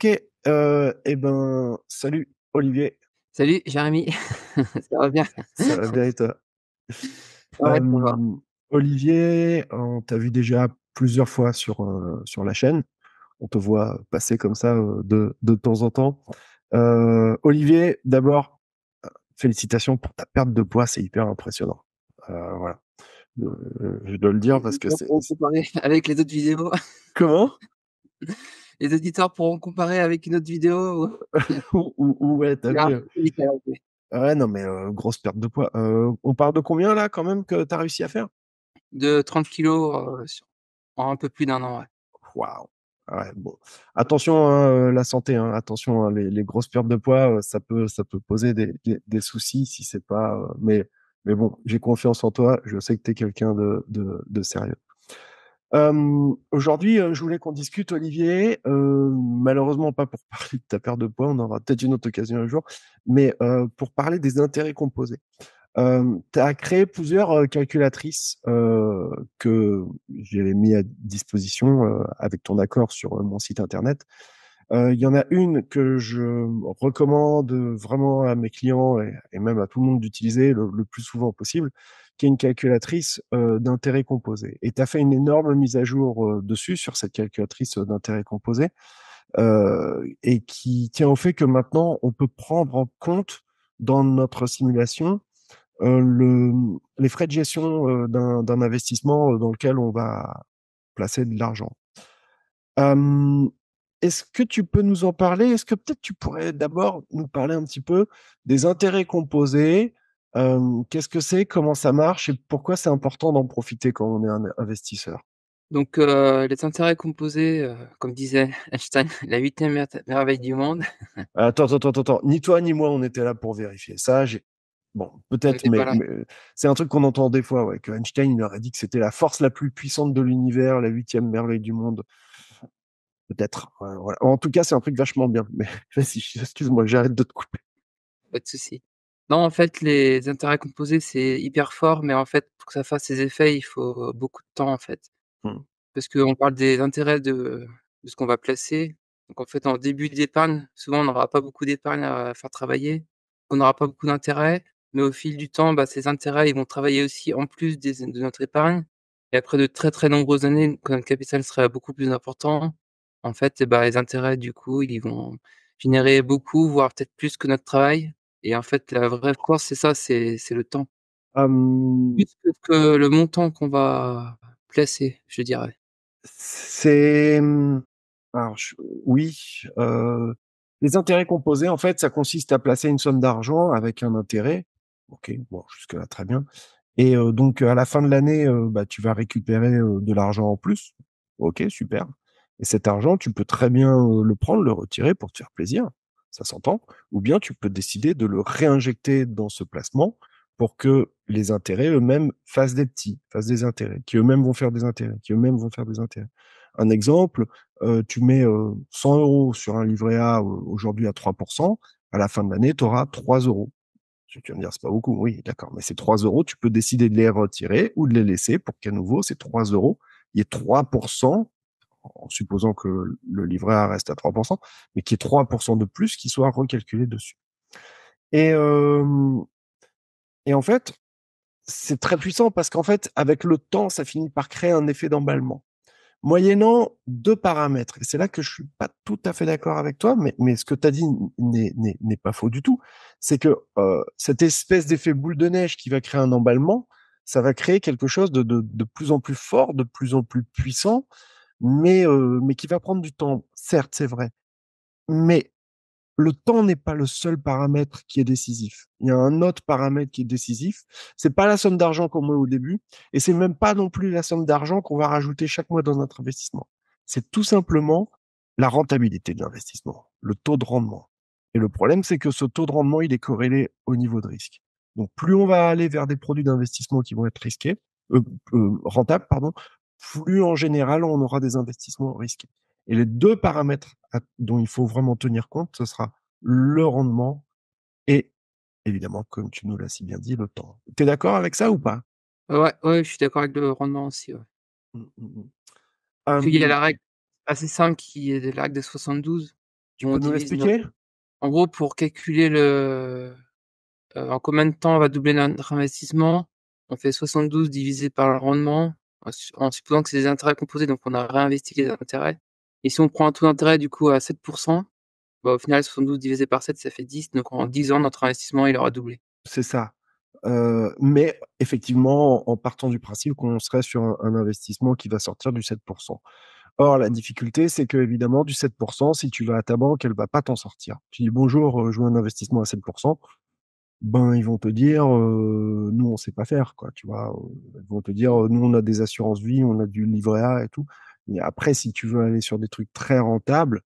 Ok, et euh, eh ben, salut Olivier. Salut Jérémy, ça va bien Ça va bien et toi Olivier, on t'a vu déjà plusieurs fois sur, euh, sur la chaîne. On te voit passer comme ça euh, de, de, temps en temps. Olivier, d'abord, félicitations pour ta perte de poids, c'est hyper impressionnant. voilà. je dois le dire parce que c'est. On s'est parlé avec les autres vidéos. Comment les auditeurs pourront comparer avec une autre vidéo. ou, ouais, non, mais grosse perte de poids. on parle de combien là, quand même, que t'as réussi à faire De 30 kilos en un peu plus d'un an, Waouh. Ouais, bon. Attention à hein, la santé, hein. attention à hein, les, grosses pertes de poids, ça peut ça peut poser des, soucis si c'est pas. mais mais bon, j'ai confiance en toi. Je sais que tu es quelqu'un de sérieux. Euh, Aujourd'hui, je voulais qu'on discute, Olivier. Euh, malheureusement, pas pour parler de ta perte de poids, on aura peut-être une autre occasion un jour, mais pour parler des intérêts composés. tu as créé plusieurs calculatrices que j'avais mis à disposition avec ton accord sur mon site internet. Euh, il y en a une que je recommande vraiment à mes clients et, même à tout le monde d'utiliser le, plus souvent possible, qui est une calculatrice euh, d'intérêt composé. Et tu as fait une énorme mise à jour euh, dessus, sur cette calculatrice d'intérêt composé, et qui tient au fait que maintenant, on peut prendre en compte dans notre simulation le, les frais de gestion d'un investissement dans lequel on va placer de l'argent. Est-ce que tu peux nous en parler Est-ce que peut-être tu pourrais d'abord nous parler un petit peu des intérêts composés Qu'est-ce que c'est Comment ça marche Et pourquoi c'est important d'en profiter quand on est un investisseur donc, les intérêts composés, comme disait Einstein, la huitième merveille du monde. Attends, attends, attends, attends. Ni toi ni moi, on était là pour vérifier ça. Bon, peut-être, mais, c'est un truc qu'on entend des fois, ouais, que Einstein il aurait dit que c'était la force la plus puissante de l'univers, la huitième merveille du monde. Peut-être. Euh, en tout cas, c'est un truc vachement bien. Mais vas-y, excuse-moi, j'arrête de te couper. Pas de souci. Non, en fait, les intérêts composés, c'est hyper fort, mais en fait, pour que ça fasse ses effets, il faut beaucoup de temps, en fait. Mmh. Parce qu'on parle des intérêts de, de ce qu'on va placer. Donc, en fait, en début d'épargne, souvent, on n'aura pas beaucoup d'épargne à faire travailler. On n'aura pas beaucoup d'intérêts. Mais au fil du temps, bah, ces intérêts, ils vont travailler aussi en plus des, de notre épargne. Et après de très, très nombreuses années, quand notre capital sera beaucoup plus important, en fait, bah, les intérêts, du coup, ils vont générer beaucoup, voire peut-être plus que notre travail. Et en fait, la vraie force, c'est ça, c'est le temps. Plus que le montant qu'on va placer, je dirais. C'est. oui. Les intérêts composés, en fait, ça consiste à placer une somme d'argent avec un intérêt. Ok, bon, jusque-là, très bien. Et donc, à la fin de l'année, bah, tu vas récupérer de l'argent en plus. Ok, super. Et cet argent, tu peux très bien le prendre, le retirer pour te faire plaisir, ça s'entend, ou bien tu peux décider de le réinjecter dans ce placement pour que les intérêts eux-mêmes fassent des petits, fassent des intérêts, qui eux-mêmes vont faire des intérêts, qui eux-mêmes vont faire des intérêts. Un exemple, tu mets 100 euros sur un livret A aujourd'hui à 3%, à la fin de l'année, tu auras 3 euros. Tu vas me dire, c'est pas beaucoup. Oui, d'accord. Mais ces 3 euros, tu peux décider de les retirer ou de les laisser pour qu'à nouveau, ces 3 euros, il y ait 3% en supposant que le livret A reste à 3%, mais qui est 3% de plus qui soit recalculé dessus. Et, en fait, c'est très puissant parce qu'en fait, avec le temps, ça finit par créer un effet d'emballement. Moyennant deux paramètres, et c'est là que je suis pas tout à fait d'accord avec toi, mais, ce que tu as dit n'est pas faux du tout, c'est que euh, cette espèce d'effet boule de neige qui va créer un emballement, ça va créer quelque chose de, de plus en plus fort, de plus en plus puissant, mais, mais qui va prendre du temps, certes, c'est vrai. Mais le temps n'est pas le seul paramètre qui est décisif. Il y a un autre paramètre qui est décisif. C'est pas la somme d'argent qu'on met au début, et c'est même pas non plus la somme d'argent qu'on va rajouter chaque mois dans notre investissement. C'est tout simplement la rentabilité de l'investissement, le taux de rendement. Et le problème, c'est que ce taux de rendement, il est corrélé au niveau de risque. Donc, plus on va aller vers des produits d'investissement qui vont être risqués, euh, euh, rentables, pardon, plus en général on aura des investissements risqués. Et les deux paramètres dont il faut vraiment tenir compte, ce sera le rendement et évidemment, comme tu nous l'as si bien dit, le temps. Tu es d'accord avec ça ou pas ouais, ouais, je suis d'accord avec le rendement aussi. Mmh, mmh, mmh. il y a la règle assez simple qui est la règle des 72. Tu peux nous l'expliquer En gros, pour calculer le euh, en combien de temps on va doubler notre investissement, on fait 72 divisé par le rendement en, supposant que c'est des intérêts composés, donc on a réinvesti les intérêts. Et si on prend un taux d'intérêt du coup à 7%, bah, au final 72 divisé par 7, ça fait 10. Donc en 10 ans, notre investissement, il aura doublé. C'est ça. Euh, mais effectivement, en partant du principe qu'on serait sur un, investissement qui va sortir du 7%. Or, la difficulté, c'est que évidemment, du 7%, si tu vas à ta banque, elle va pas t'en sortir. Tu dis bonjour, euh, je veux un investissement à 7% ben ils vont te dire nous on sait pas faire quoi tu vois ils vont te dire nous on a des assurances vie on a du livret A et tout mais après si tu veux aller sur des trucs très rentables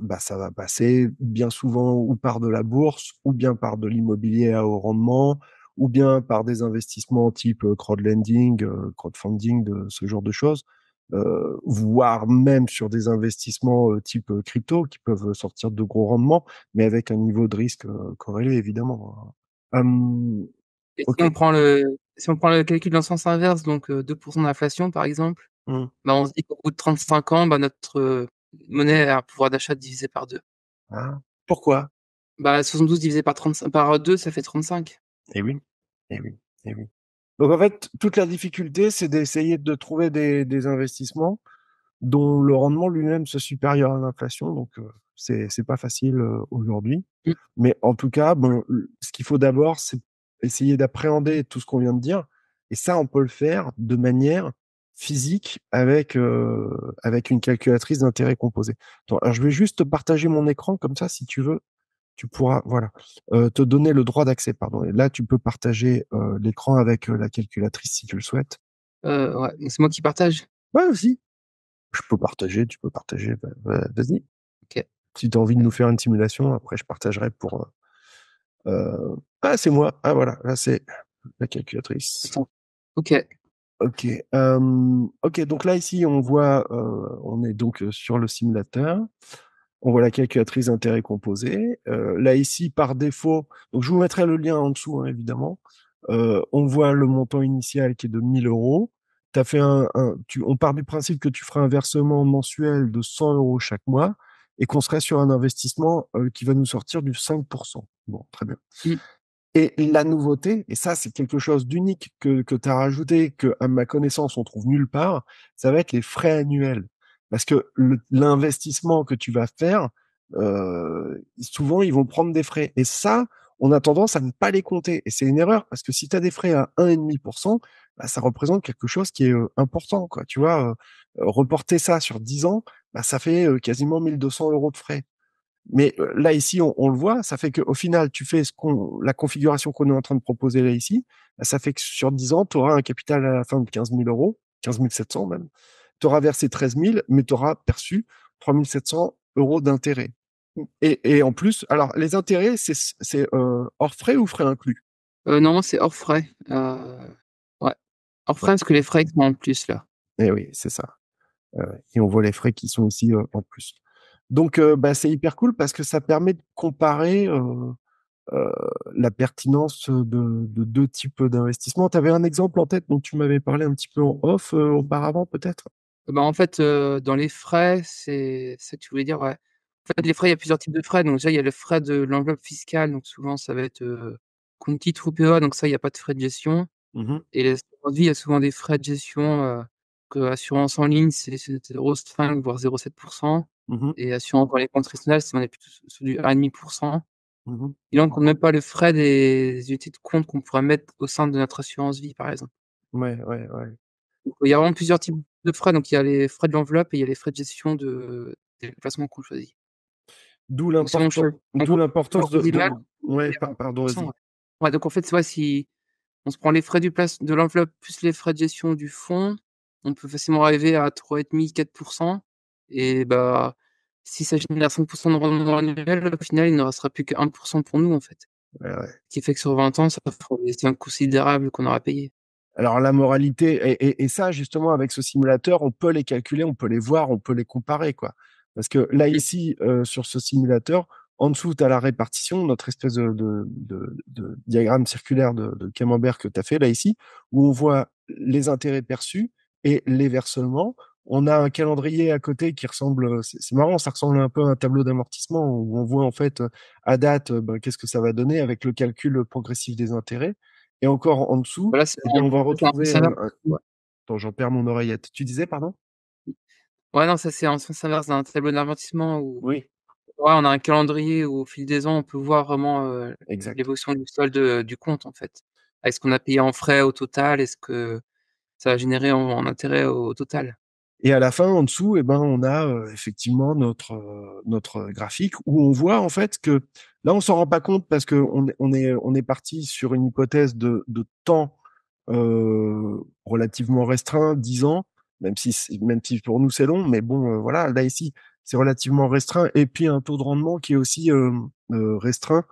bah, ça va passer bien souvent ou par de la bourse ou bien par de l'immobilier à haut rendement ou bien par des investissements type crowdlending crowdfunding de ce genre de choses euh, voire même sur des investissements euh, type euh, crypto qui peuvent sortir de gros rendements, mais avec un niveau de risque corrélé évidemment. Hein. si, on prend le, si on prend le calcul dans le sens inverse, donc 2% d'inflation par exemple, mmh. bah on se dit qu'au bout de 35 ans, bah, notre monnaie a un pouvoir d'achat divisé par 2. Ah, pourquoi bah, 72 divisé par, par 2, ça fait 35. Et eh oui, et eh oui, et eh oui. Donc en fait, toute la difficulté, c'est d'essayer de trouver des, investissements dont le rendement lui-même soit supérieur à l'inflation. Donc euh, c'est pas facile euh, aujourd'hui. Mm. Mais en tout cas, bon, ce qu'il faut d'abord, c'est essayer d'appréhender tout ce qu'on vient de dire. Et ça, on peut le faire de manière physique avec euh, avec une calculatrice d'intérêt composé. alors, je vais juste partager mon écran comme ça, si tu veux, tu pourras voilà euh, te donner le droit d'accès pardon et là tu peux partager euh, l'écran avec euh, la calculatrice si tu le souhaites c'est moi qui partage ouais aussi je peux partager tu peux partager bah, bah, vas-y si tu as envie de nous faire une simulation après je partagerai pour ah c'est moi ah voilà là c'est la calculatrice ok ok ok donc là ici on voit on est donc sur le simulateur on voit la calculatrice d'intérêt composé. Euh, là ici, par défaut, donc je vous mettrai le lien en dessous hein, évidemment. Euh, on voit le montant initial qui est de 1000 euros. fait un, tu, on part du principe que tu feras un versement mensuel de 100 euros chaque mois et qu'on serait sur un investissement euh, qui va nous sortir du 5%. Bon, très bien. Mm. Et la nouveauté, et ça c'est quelque chose d'unique que, que tu as rajouté, que à ma connaissance on trouve nulle part, ça va être les frais annuels. Parce que l'investissement que tu vas faire, euh, souvent, ils vont prendre des frais. Et ça, on a tendance à ne pas les compter. Et c'est une erreur, parce que si tu as des frais à 1,5%, bah, ça représente quelque chose qui est euh, important. Tu vois, euh, reporter ça sur 10 ans, bah, ça fait quasiment 1200 euros de frais. Mais là ici, on, le voit, ça fait qu'au final, tu fais ce la configuration qu'on est en train de proposer là ici, bah, ça fait que sur 10 ans, tu auras un capital à la fin de 15 000 euros, 15 700 même, tu auras versé 13 000, mais tu auras perçu 3 700 euros d'intérêt. Et, en plus, alors les intérêts, c'est euh, hors frais ou frais inclus euh, Non, c'est hors frais. Euh, ouais, hors frais parce que les frais sont en plus là. Et eh oui, c'est ça. et on voit les frais qui sont aussi en plus. Donc, bah, c'est hyper cool parce que ça permet de comparer la pertinence de, de deux types d'investissements. Tu avais un exemple en tête dont tu m'avais parlé un petit peu en off auparavant, peut-être ben en fait, dans les frais, c'est ça que tu voulais dire? Ouais. En fait, les frais, il y a plusieurs types de frais. Donc déjà, il y a le frais de l'enveloppe fiscale, donc souvent ça va être, compte-titres PEA, donc ça, il y a pas de frais de gestion mmh Et et l'assurance vie, il y a souvent des frais de gestion, que assurance en ligne, c'est c'est 0,5 voire 0,7 mmh et assurance dans les comptes traditionnels, c'est on est plutôt du 1,5 mmh Et on compte même pas le frais des unités de compte qu'on pourrait mettre au sein de notre assurance vie, par exemple. Ouais, ouais, ouais. il y a vraiment plusieurs types de frais. Donc, il y a les frais de l'enveloppe et il y a les frais de gestion de, des placements qu'on choisit. D'où l'importance de. de... Ouais, pardon, donc en fait, si on se prend les frais du de l'enveloppe plus les frais de gestion du fonds, on peut facilement arriver à 3,5-4%. Et bah, si ça génère 5% de rendement annuel, au final, il ne restera plus que 1% pour nous, en fait. Ce qui fait que sur 20 ans, ça fera des considérables qu'on aura payé. Alors la moralité et, ça justement avec ce simulateur, on peut les calculer, on peut les voir, on peut les comparer quoi. Parce que là ici euh, sur ce simulateur, en dessous tu as la répartition, notre espèce de, de, de, de diagramme circulaire de, camembert que tu as fait là ici, où on voit les intérêts perçus et les versements. On a un calendrier à côté qui ressemble, euh, c'est marrant, ça ressemble un peu à un tableau d'amortissement où on voit en fait euh, à date ben, qu'est-ce que ça va donner avec le calcul progressif des intérêts et encore en dessous. on va retrouver. Euh, Attends, j'en perds mon oreillette. Tu disais, pardon Ouais, non, ça c'est en sens inverse d'un tableau d'investissement où on a un calendrier où au fil des ans, on peut voir vraiment euh, l'évolution du solde du compte en fait. Est-ce qu'on a payé en frais au total Est-ce que ça a généré en, intérêt au total et à la fin, en dessous, et eh ben, on a euh, effectivement notre euh, notre euh, graphique où on voit en fait que là, on s'en rend pas compte parce que on, on est on est parti sur une hypothèse de, temps relativement restreint, 10 ans, même si même si pour nous c'est long, mais bon, voilà, là ici, c'est relativement restreint. Et puis un taux de rendement qui est aussi restreint.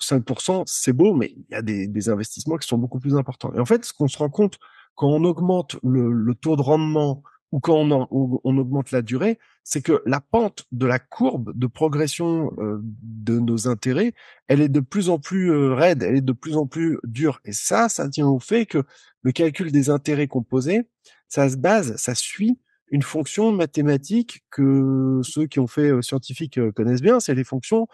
5%, c'est beau, mais il y a des, investissements qui sont beaucoup plus importants. Et en fait, ce qu'on se rend compte quand on augmente le, le taux de rendement ou quand on, augmente la durée, c'est que la pente de la courbe de progression euh, de nos intérêts, elle est de plus en plus euh, raide, elle est de plus en plus dure. Et ça, ça tient au fait que le calcul des intérêts composés, ça se base, ça suit une fonction mathématique que ceux qui ont fait euh, scientifique connaissent bien, c'est les fonctions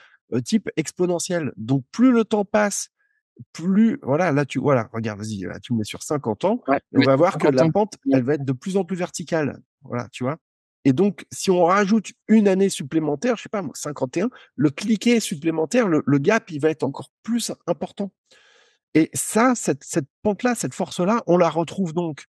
type exponentielle. Donc plus le temps passe plus, voilà, là, tu, voilà, regarde, vas-y, là, tu me mets sur 50 ans, on va voir que la pente, elle va être de plus en plus verticale. Voilà, tu vois. Et donc, si on rajoute une année supplémentaire, je sais pas, 51, le cliquet supplémentaire, le, gap, il va être encore plus important. Et ça, cette pente-là, cette force-là, on la retrouve donc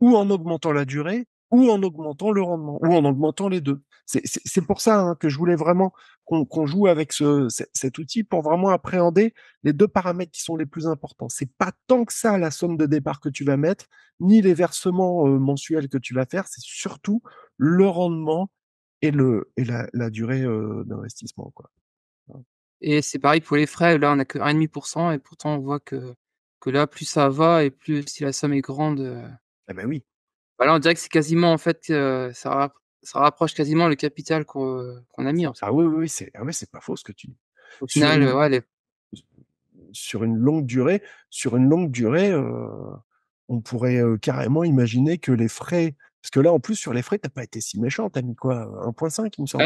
ou en augmentant la durée, ou en augmentant le rendement, ou en augmentant les deux. C'est pour ça hein, que je voulais vraiment qu'on joue avec ce, cet outil pour vraiment appréhender les deux paramètres qui sont les plus importants. C'est pas tant que ça la somme de départ que tu vas mettre, ni les versements euh, mensuels que tu vas faire, c'est surtout le rendement et, le, et la, durée euh, d'investissement. quoi. Et c'est pareil pour les frais, là on n'a que 1,5% et pourtant on voit que, que là plus ça va et plus si la somme est grande. Euh, eh ben oui. Bah, on dirait que c'est quasiment, en fait, euh, ça, rapproche quasiment le capital qu'on euh, a mis. Ah oui, oui, oui, c'est ah c'est pas faux ce que tu dis. Au Sur final, une, sur une longue durée, sur une longue durée, euh, on pourrait carrément imaginer que les frais, parce que là, en plus, sur les frais, t'as pas été si méchant, as mis quoi, 1.5, me semble.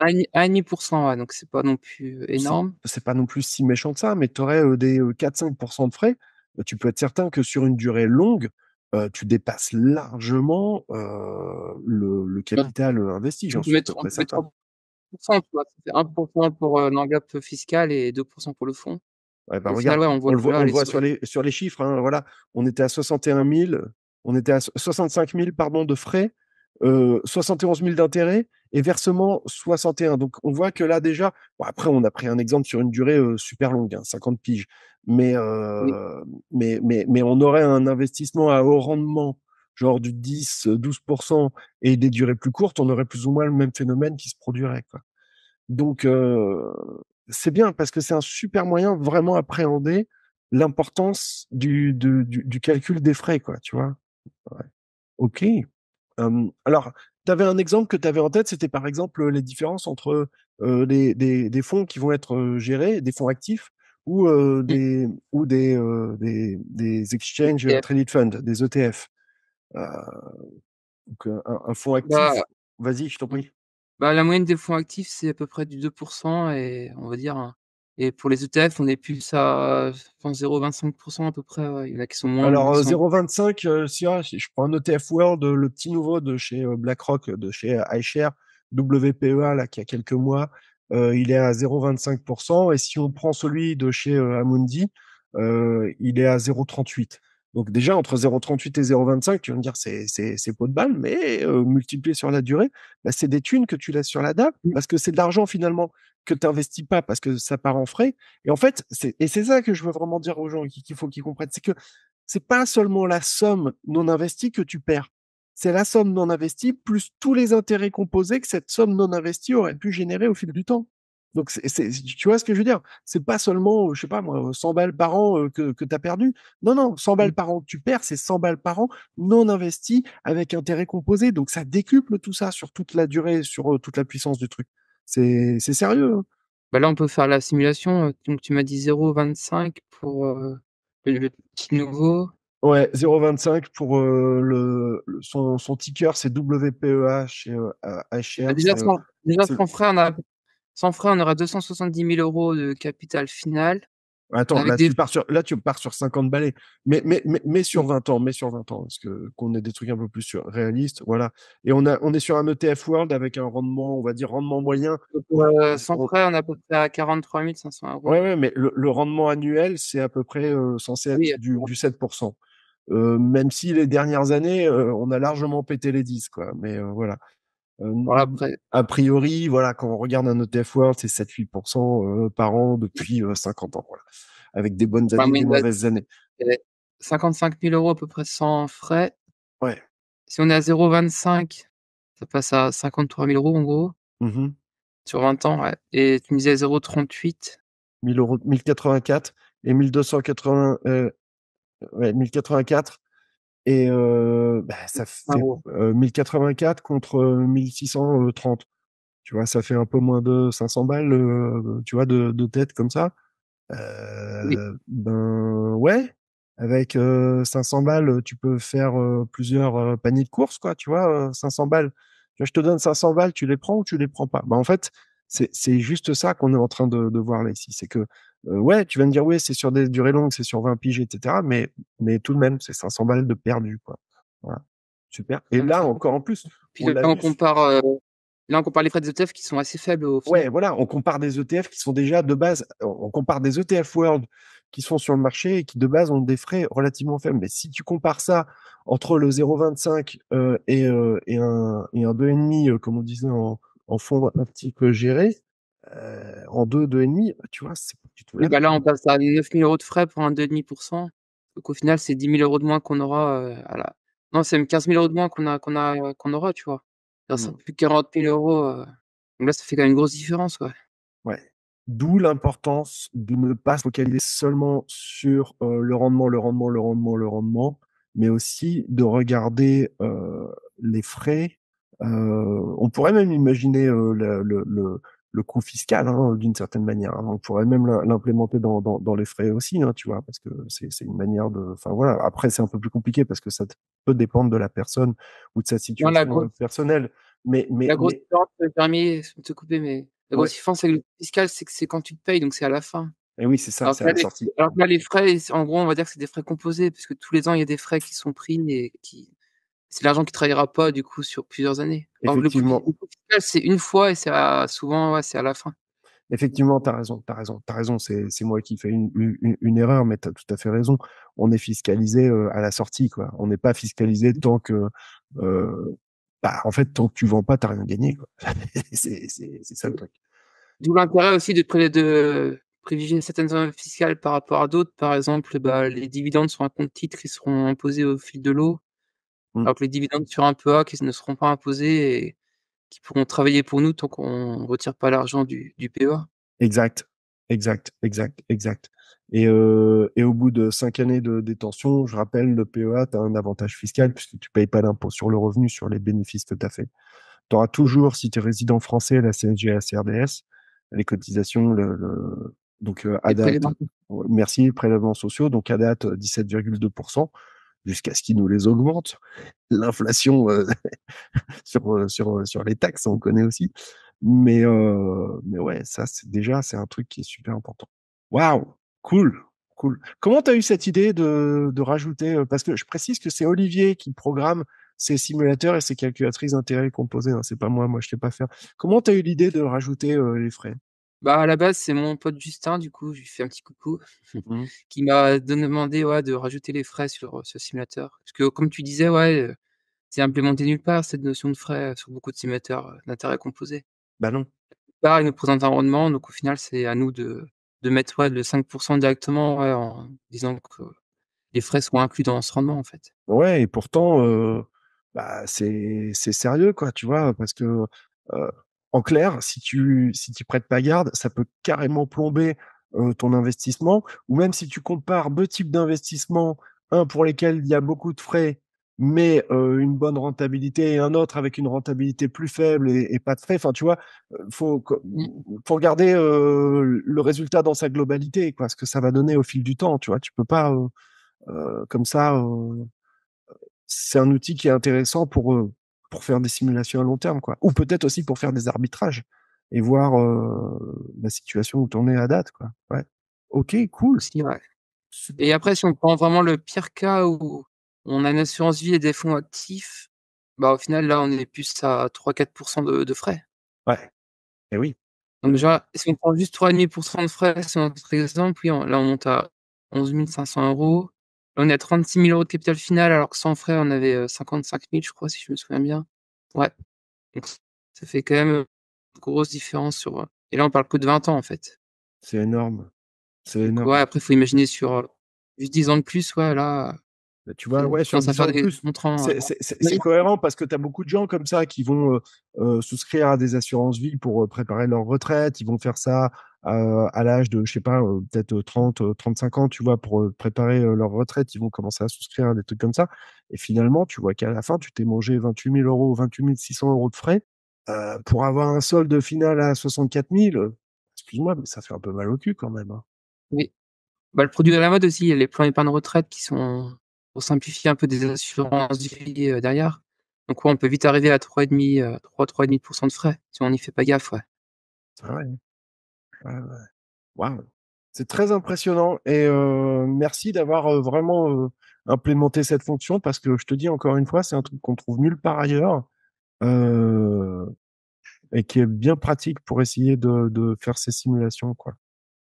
1,5%, ouais, donc c'est pas non plus énorme. c'est pas non plus si méchant que ça, mais tu aurais des 4-5% de frais. Bah, tu peux être certain que sur une durée longue, euh, tu dépasses largement euh, le, le, bah, capital investi. Tu mets mettre, très 1% pour euh, l'engap fiscal et 2% pour le fonds. Ouais, bah, regarde, on, voit le voit, sur, les, sur les chiffres. Hein, voilà, on était à 61 000, on était à 65 000 pardon, de frais 71 000 d'intérêts et versement 61. Donc on voit que là déjà, après on a pris un exemple sur une durée euh, super longue, 50 hein, piges, mais, euh, mais, mais, mais, on aurait un investissement à haut rendement, genre du 10-12%, et des durées plus courtes, on aurait plus ou moins le même phénomène qui se produirait. Quoi. Donc euh, c'est bien parce que c'est un super moyen vraiment appréhender l'importance du, du, du, du, calcul des frais, quoi, tu vois. Ouais. Ok alors, tu avais un exemple que tu avais en tête, c'était par exemple les différences entre des, fonds qui vont être gérés, des fonds actifs, ou, mmh. des, exchanges, ou e des, des, des ETF. un, fonds bah actif. Vas-y, je t'en prie. Bah, la moyenne des fonds actifs, c'est à peu près du 2%, et on va dire et pour les ETF, on est plus à 0,25% à peu près. Il a qui sont moins. Alors 0,25, euh, euh, ah, si, je prends un ETF World, euh, le petit nouveau de chez BlackRock, de chez iShares, WPEA, là, qui a quelques mois, il est à 0,25%. Et si on prend celui de chez Amundi, il est à 0,38%. Donc déjà, entre 0,38 et 0,25, tu vas me dire, c'est, c'est, c'est pot de balle, mais euh, multiplié sur la durée, bah, c'est des thunes que tu laisses sur la date, mmh. parce que c'est de l'argent finalement que tu n'investis pas, parce que ça part en frais. Et en fait, c'est, et c'est ça que je veux vraiment dire aux gens qu'il faut qu'ils comprennent, c'est que c'est pas seulement la somme non investie que tu perds, c'est la somme non investie plus tous les intérêts composés que cette somme non investie aurait pu générer au fil du temps. Donc, tu vois ce que je veux dire C'est pas seulement, je sais pas 100 balles par an que, tu as perdu. Non, non, 100 mmh. balles par an que tu perds, c'est 100 balles par an non investies avec intérêt composé. Donc, ça décuple tout ça sur toute la durée, sur toute la puissance du truc. C'est sérieux. Hein. Bah, là, on peut faire la simulation. Donc, tu m'as dit 0,25 pour le, petit nouveau. Ouais, 0,25 pour le, son, ticker, c'est WPEH bah, déjà, son frère, on a sans frais, on aura 270 000 euros de capital final. Attends, là, tu pars sur, 50 balais. Mais, mais, sur 20 ans, mais sur 20 ans, parce que, qu'on est des trucs un peu plus sur, réalistes. Voilà. Et on, est sur un ETF World avec un rendement, on va dire, rendement moyen. sans euh, euh, euh, frais, on a à peu à 43 500 euros. Oui, ouais, mais le, rendement annuel, c'est à peu près censé être du, 7%. même si les dernières années, on a largement pété les 10, quoi. Mais voilà a priori, voilà, quand on regarde un ETF World, c'est 7-8% par an depuis 50 ans, avec des bonnes années, et des mauvaises années. 55 000 euros à peu près sans frais. Ouais. Si on est à 0,25, ça passe à 53 000 euros en gros. Mmh Sur 20 ans, Et tu me à 0,38. 1000 euros, 1084 et 1280, 1084 et bah, ça mmh, fait 1084 contre 1630. Tu vois, ça fait un peu moins de 500 balles, tu vois, de, de, tête comme ça. Ben ouais, avec 500 balles, tu peux faire plusieurs paniers de course, quoi. Tu vois, 500 balles. je te donne 500 balles, tu les prends ou tu les prends pas. Ben, en fait, c'est juste ça qu'on est en train de, de voir là ici. C'est que euh, ouais, tu vas me dire, oui, c'est sur des durées longues, c'est sur 20 piges, etc. Mais, mais tout de même, c'est 500 balles de perdu, quoi. Voilà. Super. Et ah bah, là, encore en plus. Puis on là, on compare, là, on compare les frais des ETF qui sont assez faibles au Ouais, voilà. On compare des ETF qui sont déjà de base, on compare des ETF World qui sont sur le marché et qui de base ont des frais relativement faibles. Mais si tu compares ça entre le 0,25 euh, et, euh, et, un, et un 2,5, comme on disait en, en petit peu gérés, euh, en 2, 2,5, bah, tu vois, c'est pas du tout bah, là. on passe à 9 000 euros de frais pour un 2,5%. Donc au final, c'est 10 000 euros de moins qu'on aura. Euh, à Non, c'est même 15 000 euros de moins qu'on a, qu'on a, qu'on aura, tu vois. Mmh. plus 40 000 euros. Euh. Donc là, ça fait quand même une grosse différence, quoi. Ouais. D'où l'importance de ne pas se focaliser seulement sur le rendement, le rendement, le rendement, le rendement, mais aussi de regarder les frais. on pourrait même imaginer le le coût fiscal hein, d'une certaine manière. Hein. On pourrait même l'implémenter dans, dans, les frais aussi, hein, tu vois, parce que c'est une manière de. Enfin voilà. Après, c'est un peu plus compliqué parce que ça peut dépendre de la personne ou de sa situation euh, personnelle. Mais, mais la grosse différence, euh, permis te couper, mais la grosse différence avec le fiscal, c'est que c'est quand tu te payes, donc c'est à la fin. Et eh oui, c'est ça, c'est la sortie. Les, alors les frais, en gros, on va dire que c'est des frais composés, parce que tous les ans, il y a des frais qui sont pris et qui, c'est l'argent qui ne travaillera pas du coup sur plusieurs années. Effectivement. c'est une fois et c'est souvent c'est à la fin. Effectivement, tu as raison, tu raison, tu raison, c'est moi qui fais une, erreur, mais tu as tout à fait raison. On est fiscalisé euh, à la sortie, quoi. On n'est pas fiscalisé mmh. tant que euh, bah, en fait, tant que tu vends pas, tu n'as rien gagné. c'est ça le truc. D'où l'intérêt aussi de, de, de privilégier certaines zones fiscales par rapport à d'autres. Par exemple, bah, les dividendes sur un compte titre qui seront imposés au fil de l'eau. Mm. Alors les dividendes sur un PEA qui ne seront pas imposés et qui pourront travailler pour nous tant qu'on ne retire pas l'argent du, PEA. Exact, exact, exact, exact. Et, euh, et, au bout de cinq années de détention, je rappelle, le PEA, tu as un avantage fiscal puisque tu ne payes pas d'impôt sur le revenu sur les bénéfices que tu as fait. Tu auras toujours, si tu es résident français, la CSG et la CRDS, les cotisations, donc euh, merci, prélèvements sociaux, donc à date 17,2%. Euh, jusqu'à ce qu'ils nous les augmentent. L'inflation euh, sur, euh, sur, euh, sur les taxes, on connaît aussi. Mais, euh, mais ouais, ça, c'est déjà, c'est un truc qui est super important. Waouh, cool, cool. Comment tu as eu cette idée de, de rajouter, parce que je précise que c'est Olivier qui programme ces simulateurs et ses calculatrices d'intérêt composés hein, c'est pas moi, moi je sais pas faire. Comment tu as eu l'idée de rajouter les frais bah, à la base, c'est mon pote Justin, du coup, je lui fais un petit coucou, mmh qui m'a demandé de rajouter les frais sur euh, ce simulateur. Parce que, comme tu disais, ouais, euh, c'est implémenté nulle part, cette notion de frais euh, sur beaucoup de simulateurs d'intérêt composé. Bah non. il nous présente un rendement, donc au final, c'est à nous de, mettre le 5% directement en disant que les frais sont inclus dans ce rendement, en fait. Ouais, et pourtant, bah, c'est sérieux, quoi, tu vois, parce que en clair, si tu si tu prêtes pas garde, ça peut carrément plomber ton investissement. Ou même si tu compares deux types d'investissements, un pour lesquels il y a beaucoup de frais, mais une bonne rentabilité, et un autre avec une rentabilité plus faible et, pas de frais. Enfin, tu vois, faut mmh. faut regarder le résultat dans sa globalité, quoi, ce que ça va donner au fil du temps. Tu vois, tu peux pas comme ça. c'est un outil qui est intéressant pour pour faire des simulations à long terme, quoi. Ou peut-être aussi pour faire des arbitrages et voir euh, la situation où tourner es à date, quoi. Ok, cool. Et après, si on prend vraiment le pire cas où on a une assurance vie et des fonds actifs, bah au final là, on est plus à 3-4% de, frais. Ouais. Et oui. Donc déjà, si on prend juste 3,5% de frais c'est notre exemple, oui, là on monte à 11 500 euros on a 36 000 euros de capital final, alors que sans frais, on avait 55 euh, 000, je crois, si je me souviens bien. Ouais. Donc, ça fait quand même une grosse différence sur. Euh, et là, on parle que de 20 ans, en fait. C'est énorme. C'est énorme. Ouais, après, il faut imaginer sur 10 euh, ans de plus, ouais, là. Bah, tu vois, ouais, sur hein, c'est cohérent parce que tu as beaucoup de gens comme ça qui vont souscrire à des assurances vie pour préparer leur retraite. Ils vont faire ça à l'âge de, je sais pas, euh, peut-être 30, euh, 35 euh, ans, tu vois, pour préparer leur retraite, ils vont commencer à souscrire à des trucs comme ça. Et finalement, tu vois qu'à la fin, tu t'es mangé 28 000 euros, 28 600 euros de frais pour avoir un solde final à 64 000. Excuse-moi, mais ça fait un peu mal au cul quand même. Hein. Oui. Bah, le produit de la mode aussi, il y a les plans épargne retraite qui sont, pour simplifier un peu, des assurances derrière. Donc, on peut vite arriver à 3,5, 3, de frais si on n'y fait pas gaffe. Ouais. vrai ouais. Hein. Waouh C'est très impressionnant et merci d'avoir vraiment implémenté cette fonction parce que je te dis encore une fois, c'est un truc qu'on trouve nulle part ailleurs et qui est bien pratique pour essayer de, faire ces simulations, quoi.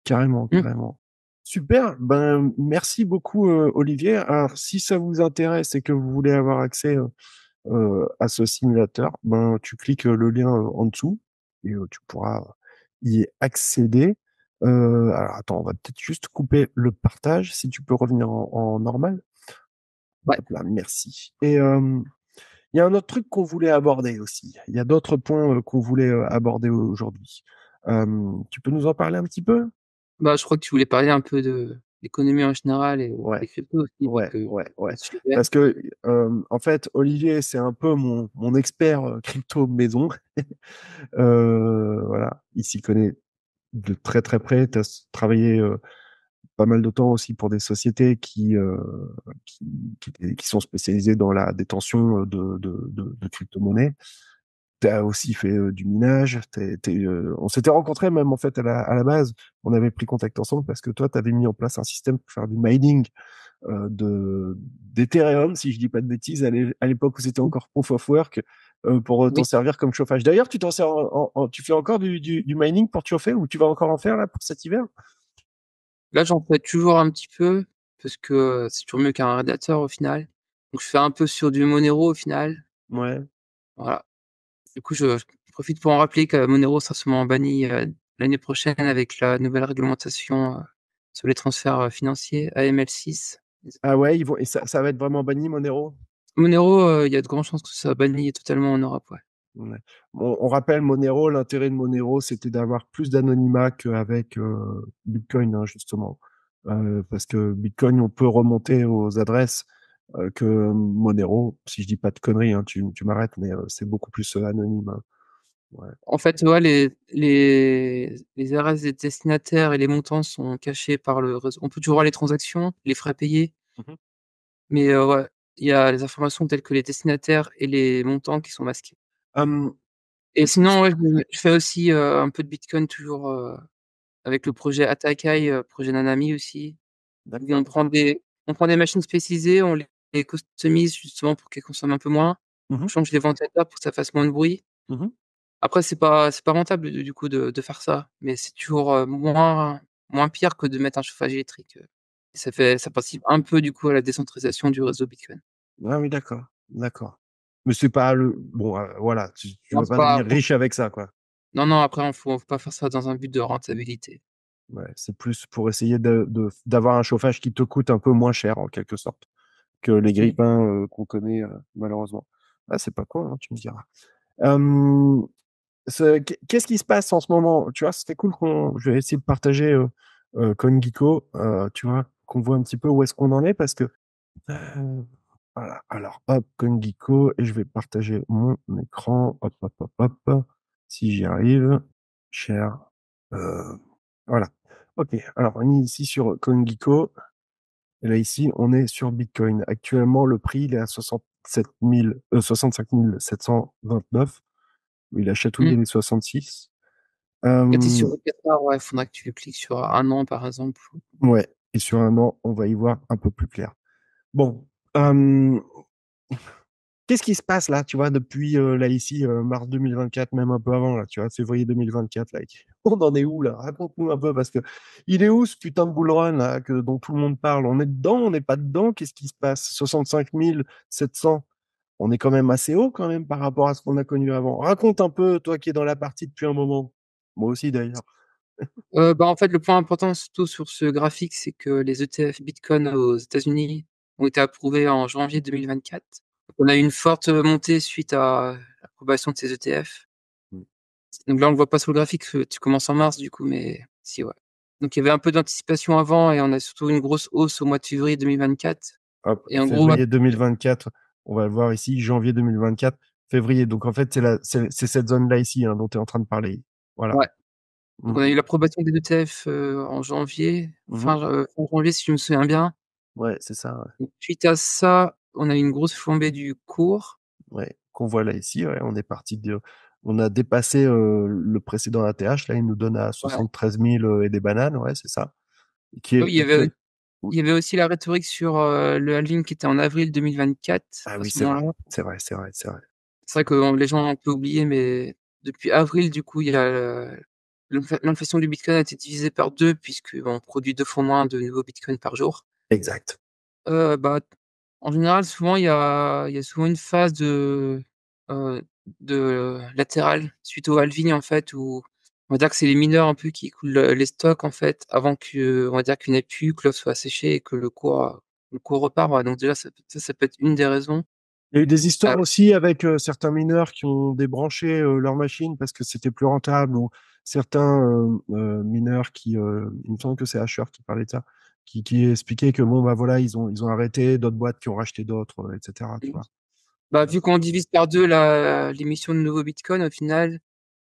Carrément, mmh. carrément. Super. Ben merci beaucoup Olivier. Alors si ça vous intéresse et que vous voulez avoir accès à ce simulateur, ben tu cliques le lien en dessous et tu pourras y accéder. Euh, alors attends, on va peut-être juste couper le partage, si tu peux revenir en, normal. Ouais. merci. Et euh, il y a un autre truc qu'on voulait aborder aussi. Il y a d'autres points euh, qu'on voulait euh, aborder aujourd'hui. tu peux nous en parler un petit peu bah, Je crois que tu voulais parler un peu de, l'économie en général et ouais. les aussi. Ouais, ouais, ouais. Parce que, en fait, Olivier, c'est un peu mon, mon expert crypto maison. euh, voilà, il s'y connaît de très très près. Tu as travaillé pas mal de temps aussi pour des sociétés qui, qui, qui, qui, sont spécialisées dans la détention de, de, de, de crypto-monnaies t'as aussi fait du minage. on s'était rencontrés même en fait à la, base. On avait pris contact ensemble parce que toi, tu avais mis en place un système pour faire du mining de d'Ethereum, si je dis pas de bêtises, à l'époque où c'était encore Proof of Work pour euh, t'en servir comme chauffage. D'ailleurs, tu t'en sers, tu fais encore du, du, mining pour te chauffer ou tu vas encore en faire là pour cet hiver Là, j'en fais toujours un petit peu parce que c'est toujours mieux qu'un radiateur au final. Donc, je fais un peu sur du Monero au final. Ouais. Voilà. Du coup, je, profite pour en rappeler que Monero sera sûrement banni euh, l'année prochaine avec la nouvelle réglementation euh, sur les transferts euh, financiers AML6. Ah ouais, et ça, va être vraiment banni, Monero Monero, il y a de grandes chances que ça soit banni totalement en Europe. Ouais. On, rappelle Monero, l'intérêt de Monero, c'était d'avoir plus d'anonymat qu'avec Bitcoin, hein, justement. parce que Bitcoin, on peut remonter aux adresses que Monero, si je dis pas de conneries, hein, tu, tu m'arrêtes, mais c'est beaucoup plus anonyme. Hein. Ouais. En fait, ouais, les, les, les adresses des destinataires et les montants sont cachés par le réseau. On peut toujours voir les transactions, les frais payés. Mmh mais Mais il y a les informations telles que les destinataires et les montants qui sont masqués. et sinon, je, fais aussi un peu de Bitcoin toujours avec le projet Atakai, projet Nanami aussi. On prend, des, on prend des machines spécialisées, on les et customise justement pour qu'elles consomment un peu moins. on mmh change les ventilateurs pour que ça fasse moins de bruit. Mmh après, c'est pas, c'est pas rentable du coup de, faire ça, mais c'est toujours euh, moins, moins pire que de mettre un chauffage électrique. Euh. ça fait, ça participe un peu du coup à la décentralisation du réseau Bitcoin. Ah oui, d'accord, d'accord. Mais c'est pas le, bon, euh, voilà, tu, vas pas, devenir riche avec ça, quoi. Non, non, après, on faut, pas faire ça dans un but de rentabilité. Ouais, c'est plus pour essayer d'avoir de, d'avoir un chauffage qui te coûte un peu moins cher, en quelque sorte que les mmh. grippins qu'on connaît malheureusement. Ah, c'est pas con, hein, tu me diras. qu'est-ce qui se passe en ce moment Tu vois, c'était cool qu'on. Je vais essayer de partager euh, tu vois, qu'on voit un petit peu où est-ce qu'on en est parce que. voilà, alors hop, et je vais partager mon écran. Hop, hop, hop, hop. Si j'y arrive, cher. voilà. Ok, alors on est ici sur ConGeeko. Et là, ici, on est sur Bitcoin. Actuellement, le prix, il est à 67 000, 65 729. Il a chatouillé mmh. les 66. Euh... Quand es sur ouais, faudra que tu cliques sur un an, par exemple. Ouais. Et sur un an, on va y voir un peu plus clair. Bon. Euh qu'est-ce qui se passe là, tu vois, depuis euh, là ici, euh, mars 2024, même un peu avant, là, tu vois, février 2024, là, on en est où là Raconte-nous un peu parce que il est où ce putain de bull run là, dont tout le monde parle On est dedans, on n'est pas dedans, qu'est-ce qui se passe 65 700 on est quand même assez haut quand même par rapport à ce qu'on a connu avant. Raconte un peu, toi qui es dans la partie depuis un moment. Moi aussi d'ailleurs. Euh, bah, en fait, le point important surtout sur ce graphique, c'est que les ETF Bitcoin aux États-Unis ont été approuvés en janvier 2024. On a eu une forte montée suite à l'approbation de ces ETF. Mmh. Donc là, on le voit pas sur le graphique, tu commences en mars du coup, mais si, ouais. Donc il y avait un peu d'anticipation avant et on a surtout une grosse hausse au mois de février 2024. Hop, et en février 2024, on va le voir ici, janvier 2024, février. Donc en fait, c'est cette zone-là ici hein, dont tu es en train de parler. Voilà. Mmh. On a eu l'approbation des ETF en janvier, Enfin, mmh en janvier si je me souviens bien. Ouais, c'est ça. suite à ça, on a eu une grosse flambée du cours. Ouais, qu'on voit là ici, on est parti de, on a dépassé le précédent ATH, là il nous donne à 73 000 et des bananes, ouais, c'est ça. il, y avait, aussi la rhétorique sur le halving qui était en avril 2024. Ah oui, c'est vrai, c'est vrai, c'est vrai. C'est vrai. que les gens ont un peu oublié, mais depuis avril, du coup, il a l'inflation du Bitcoin a été divisée par deux, puisqu'on produit deux fois moins de nouveaux Bitcoins par jour. Exact. Euh, bah, en général, souvent, il y a, il y a souvent une phase de, euh, de latéral suite au halving, en fait, où on va dire que c'est les mineurs un peu qui coulent les stocks, en fait, avant que, on va dire qu'une épu, que l'offre soit séchée et que le cours, le cours repart. Donc, déjà, ça, ça, peut être une des raisons. Il y a eu des histoires ah aussi avec euh, certains mineurs qui ont débranché euh, leur machine parce que c'était plus rentable ou certains mineurs qui, il me semble que c'est Asher qui parlait de ça, qui, expliquait que bon, bah voilà, ils ont, ils ont arrêté, d'autres boîtes qui ont racheté d'autres, euh, etc. Tu vois. Bah, euh. vu qu'on divise par deux l'émission de nouveaux bitcoins, au final,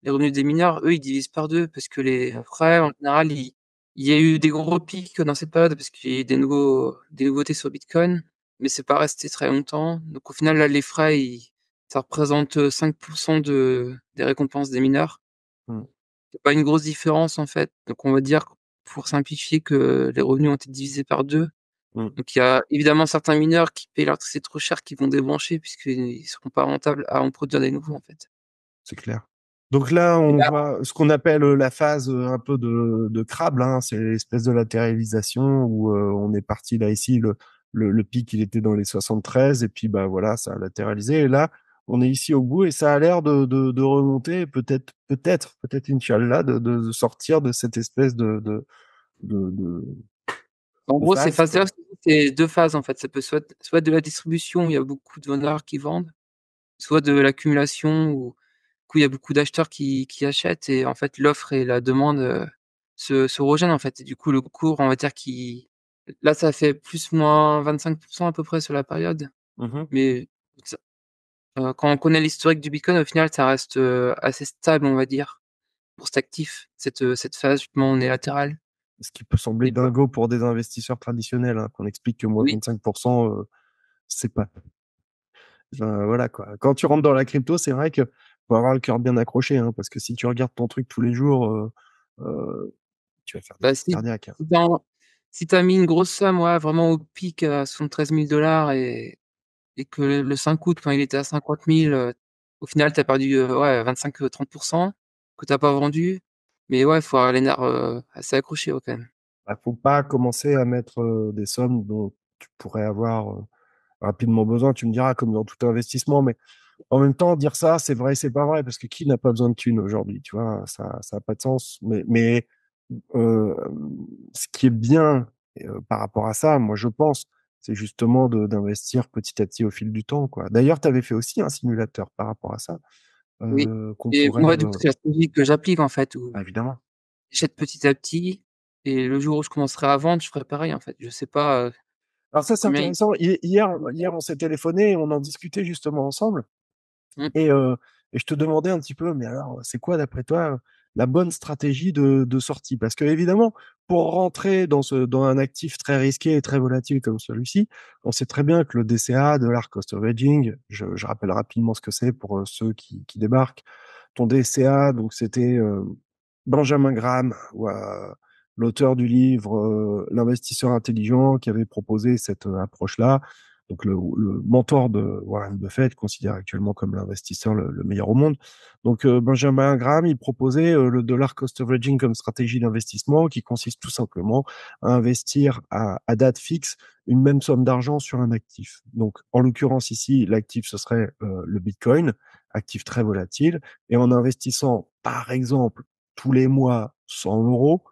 les revenus des mineurs, eux, ils divisent par deux parce que les frais, en général, il, y a eu des gros pics dans cette période parce qu'il y a eu des, nouveaux, des nouveautés sur Bitcoin, mais c'est pas resté très longtemps. Donc, au final, là, les frais, ça représente 5% euh, de, des récompenses des mineurs. Mmh. C'est pas une grosse différence, en fait. Donc, on va dire pour simplifier que les revenus ont été divisés par deux. Mmh. Donc il y a évidemment certains mineurs qui payent leur c'est trop cher qui vont débrancher puisqu'ils ne seront pas rentables à en produire des nouveaux en fait. C'est clair. Donc là, on voit ce qu'on appelle euh, la phase euh, un peu de, de crable, hein. c'est l'espèce de latéralisation où euh, on est parti là ici, le, le, pic il était dans les 73 et puis bah voilà, ça a latéralisé. Et là, on est ici au bout et ça a l'air de, de, remonter, peut-être, peut-être, peut-être, Inch'Allah, de, de, sortir de cette espèce de. de, de en gros, c'est deux phases en fait. Ça peut soit, soit de la distribution, il y a beaucoup de vendeurs qui vendent, soit de l'accumulation, où il y a beaucoup d'acheteurs qui, qui, achètent et en fait, l'offre et la demande euh, se, se en fait. Et du coup, le cours, on va dire qui. Là, ça fait plus ou moins 25% à peu près sur la période. Mmh Mais euh, quand on connaît l'historique du Bitcoin, au final, ça reste euh, assez stable, on va dire, pour cet actif, cette, euh, phase justement on est latéral. Ce qui peut sembler dingo pour des investisseurs traditionnels, hein, qu'on explique que moins de 25%, c'est pas. voilà quoi. Quand tu rentres dans la crypto, c'est vrai que faut avoir le cœur bien accroché, hein, parce que si tu regardes ton truc tous les jours, tu vas faire des bah, si, cardiaques. Hein. Si tu as mis une grosse somme, vraiment au pic à 73 000 dollars et et que le 5 août, quand il était à 50 000, euh, au final, tu as perdu euh, ouais, 25-30%, euh, que tu pas vendu. Mais ouais, il faut avoir les nerfs assez accrochés quand même. Il bah, faut pas commencer à mettre des sommes dont tu pourrais avoir rapidement besoin. Tu me diras, comme dans tout investissement, mais en même temps, dire ça, c'est vrai, c'est pas vrai, parce que qui n'a pas besoin de thunes aujourd'hui, tu vois, ça n'a pas de sens. Mais, mais ce qui est bien par rapport à ça, moi je pense, c'est justement d'investir petit à petit au fil du temps. quoi. D'ailleurs, tu avais fait aussi un simulateur par rapport à ça. oui, euh, et moi, euh la stratégie que j'applique en fait. Ah, évidemment. J'achète petit à petit et le jour où je commencerai à vendre, je ferai pareil en fait. Je sais pas. Euh, alors, ça, c'est intéressant. Hier, hier on s'est téléphoné et on en discutait justement ensemble. Mmh. Et, et je te demandais un petit peu, mais alors, c'est quoi d'après toi la bonne stratégie de, sortie. Parce que évidemment, pour rentrer dans, ce, dans un actif très risqué et très volatile comme celui-ci, on sait très bien que le DCA, de l'arc Cost of je, rappelle rapidement ce que c'est pour euh, ceux qui, qui débarquent. Ton DCA, donc c'était euh, Benjamin Graham, ou, euh, l'auteur du livre L'investisseur intelligent, qui avait proposé cette approche-là donc le, mentor de Warren Buffett, considéré actuellement comme l'investisseur le, meilleur au monde. Donc euh, Benjamin Graham, il proposait euh, le dollar cost averaging comme stratégie d'investissement qui consiste tout simplement à investir à, date fixe une même somme d'argent sur un actif. Donc en l'occurrence ici, l'actif ce serait euh, le Bitcoin, actif très volatile, et en investissant par exemple tous les mois 100 euros,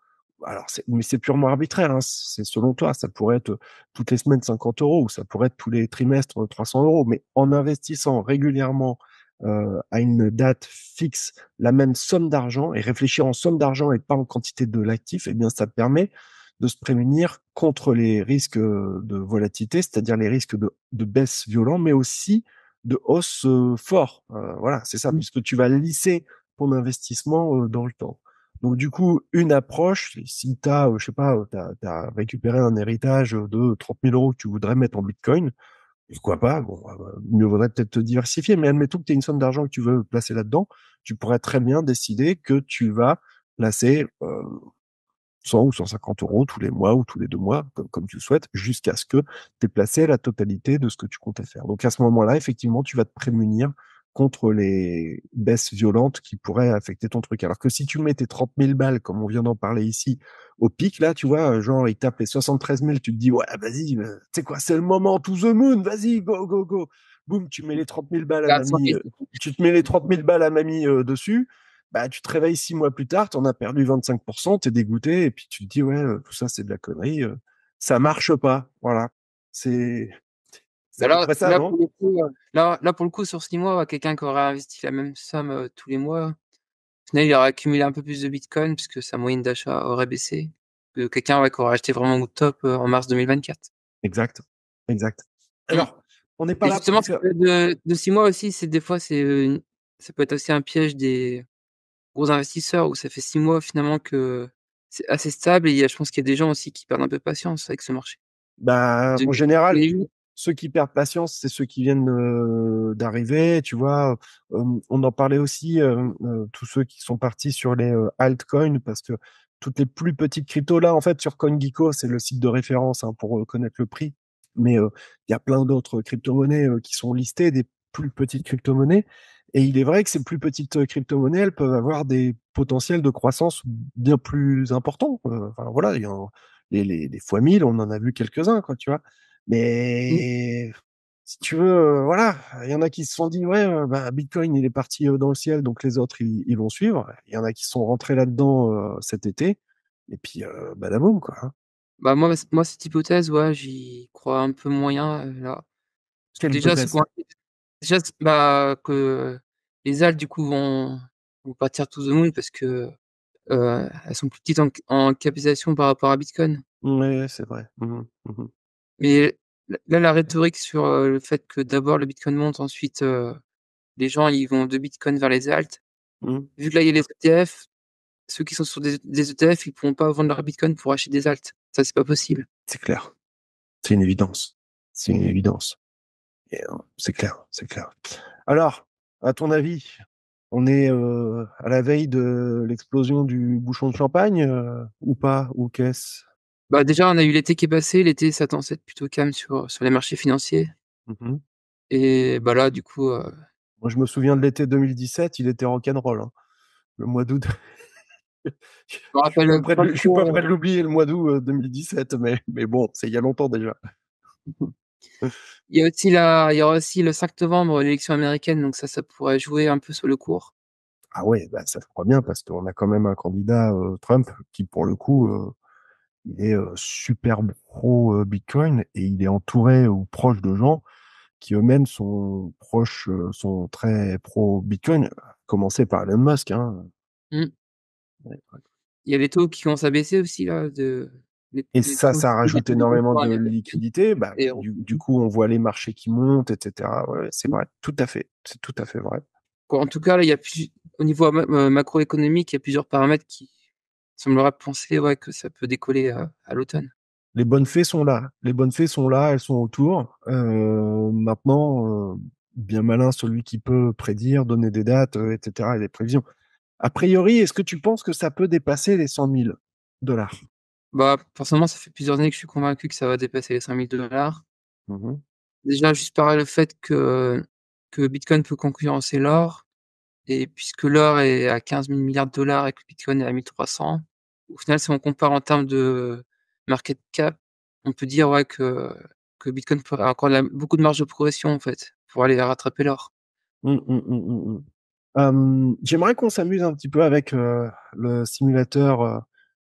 alors mais c'est purement arbitraire, hein, c'est selon toi, ça pourrait être toutes les semaines 50 euros ou ça pourrait être tous les trimestres 300 euh, euros, mais en investissant régulièrement euh, à une date fixe la même somme d'argent et réfléchir en somme d'argent et pas en quantité de l'actif, eh bien ça permet de se prémunir contre les risques euh, de volatilité, c'est-à-dire les risques de, de baisse violente, mais aussi de hausse forte. voilà, c'est ça, mmh. puisque tu vas lisser ton investissement dans le temps. Donc du coup, une approche, si tu as, euh, je sais pas, euh, tu as, récupéré un héritage de 30 000 euros que tu voudrais mettre en Bitcoin, pourquoi pas bon, ah bah, Mieux vaudrait peut-être te diversifier, mais admettons que tu as une somme d'argent que tu veux placer là-dedans, tu pourrais très bien décider que tu vas placer 100 euh, ou 150 euros tous les mois ou tous les deux mois, comme, tu le souhaites, jusqu'à ce que tu aies placé la totalité de ce que tu comptais faire. Donc à ce moment-là, effectivement, tu vas te prémunir contre les baisses violentes qui pourraient affecter ton truc. Alors que si tu mets tes 30 000 balles, comme on vient d'en parler ici, au pic, là, tu vois, euh, genre, il tape les 73 000, tu te dis, ouais, vas-y, c'est euh, quoi, c'est le moment, to the moon, vas-y, go, go, go. Boum, tu mets les 30 000 balles à mamie, euh, tu te mets les 30 000 balles à mamie dessus. Bah, tu te réveilles six mois plus tard, tu en as perdu 25%, tu es dégoûté, et puis tu te dis, ouais, tout ça, c'est de la connerie, ça marche pas. Voilà. C'est, alors, euh, là, là, pour le coup, sur 6 mois, quelqu'un qui aurait investi la même somme euh, tous les mois, Finalement, il aurait accumulé un peu plus de Bitcoin puisque sa moyenne d'achat aurait baissé que quelqu'un qui aurait acheté vraiment au top euh, en mars 2024. Exact, exact. Alors, on n'est pas justement de, six mois aussi. C'est des fois, c'est ça peut être aussi un piège des gros investisseurs où ça fait six mois finalement que c'est assez stable et il y je pense qu'il y a des gens aussi qui perdent un peu de patience avec ce marché. Bah, en général, ceux qui perdent patience, c'est ceux qui viennent d'arriver. Tu vois, on en parlait aussi, tous ceux qui sont partis sur les altcoins, parce que toutes les plus petites cryptos, là, en fait, sur CoinGecko, c'est le site de référence hein, pour connaître le prix. Mais il y a plein d'autres crypto-monnaies qui sont listées, des plus petites crypto-monnaies. Et il est vrai que ces plus petites crypto-monnaies, elles peuvent avoir des potentiels de croissance bien plus importants. Enfin, voilà, y les, fois 1000, on en a vu quelques-uns, quoi, tu vois. Mmh. Mais si tu veux, euh, voilà, il y en a qui se sont dit, ouais, euh, bah, Bitcoin, il est parti euh, dans le ciel, donc les autres, ils, vont suivre. Il y en a qui sont rentrés là-dedans cet été. Et puis, bah, la boum, quoi. Hein. Bah, moi, moi, cette hypothèse, ouais, j'y crois un peu moyen, là. déjà, déjà bah, que les Alpes du coup, vont, partir tout le monde parce que elles sont plus petites en, capitalisation par rapport à Bitcoin. Oui, c'est vrai. Mmh mmh mais là, la rhétorique sur le fait que d'abord le Bitcoin monte, ensuite les gens ils vont de Bitcoin vers les altes. Mmh. Vu que là il y a les ETF, ceux qui sont sur des, ETF, e ils pourront pas vendre leur Bitcoin pour acheter des altes. Ça c'est pas possible. C'est clair. C'est une évidence. C'est une évidence. C'est clair, c'est clair. Alors, à ton avis, on est à la veille de l'explosion du bouchon de champagne ou pas Ou qu'est-ce bah, déjà, on a eu l'été qui est passé. L'été, ça tend à être plutôt calme sur, sur les marchés financiers. Mmh Et bah là, du coup. Euh, Moi, je me souviens de l'été 2017, il était rock'n'roll. Hein. Le mois d'août. je ne suis pas prêt de euh l'oublier le mois d'août 2017, euh, mais, mais bon, c'est il y a longtemps déjà. il, y aussi il y aura aussi le 5 novembre l'élection américaine, donc ça, ça pourrait jouer un peu sur le cours. Ah ouais, bah, ça se croit bien parce qu'on a quand même un candidat Trump qui pour le coup il est super pro Bitcoin et il est entouré ou proche de gens qui eux-mêmes sont proches, sont très pro Bitcoin, commencer par Elon Musk. Hein. Mmh. Il y a les taux qui commencent à aussi là. De... et ça, ça rajoute énormément de liquidité. Bah, du, coup, on voit les marchés qui montent, etc. c'est vrai, tout à fait, c'est tout à fait vrai. En tout cas, là, il y a au niveau macroéconomique, il y a plusieurs paramètres qui ça me rappelle, pensé ouais, que ça peut décoller à, l'automne. Les bonnes fées sont là. Les bonnes fées sont là, elles sont autour. maintenant, bien malin celui qui peut prédire, donner des dates, etc. et des prévisions. A priori, est-ce que tu penses que ça peut dépasser les 100 000 dollars bah, ça fait plusieurs années que je suis convaincu que ça va dépasser les 000 dollars. Mmh Déjà, juste par le fait que, que Bitcoin peut concurrencer l'or. Et puisque l'or est à 15 000 milliards de dollars et que Bitcoin est à 1300, au final, si on compare en termes de market cap, on peut dire ouais, que, que Bitcoin a encore beaucoup de marge de progression, en fait, pour aller rattraper l'or. Mmh, mmh, mmh, j'aimerais qu'on s'amuse un petit peu avec euh, le simulateur